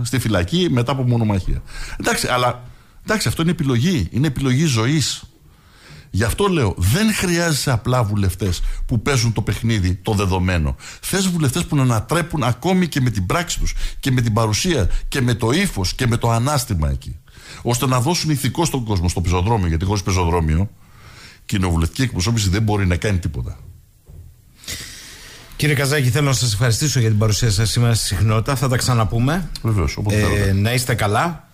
στη φυλακή μετά από μονομαχία. Εντάξει, αλλά εντάξει, αυτό είναι επιλογή. Είναι επιλογή ζωής. Γι' αυτό λέω, δεν χρειάζεσαι απλά βουλευτές που παίζουν το παιχνίδι, το δεδομένο. Θες βουλευτές που να ανατρέπουν ακόμη και με την πράξη τους και με την παρουσία και με το ύφος και με το ανάστημα εκεί. ώστε να δώσουν ηθικό στον κόσμο, στο πεζοδρόμιο. Γιατί χωρίς πεζοδρόμιο, κοινοβουλευτική εκπροσώπηση δεν μπορεί να κάνει τίποτα. Κύριε Καζάκη, θέλω να σας ευχαριστήσω για την παρουσία σας σήμερα στη συχνότητα. Θα τα ξαναπούμε. Βεβαίως, ε, Να είστε καλά.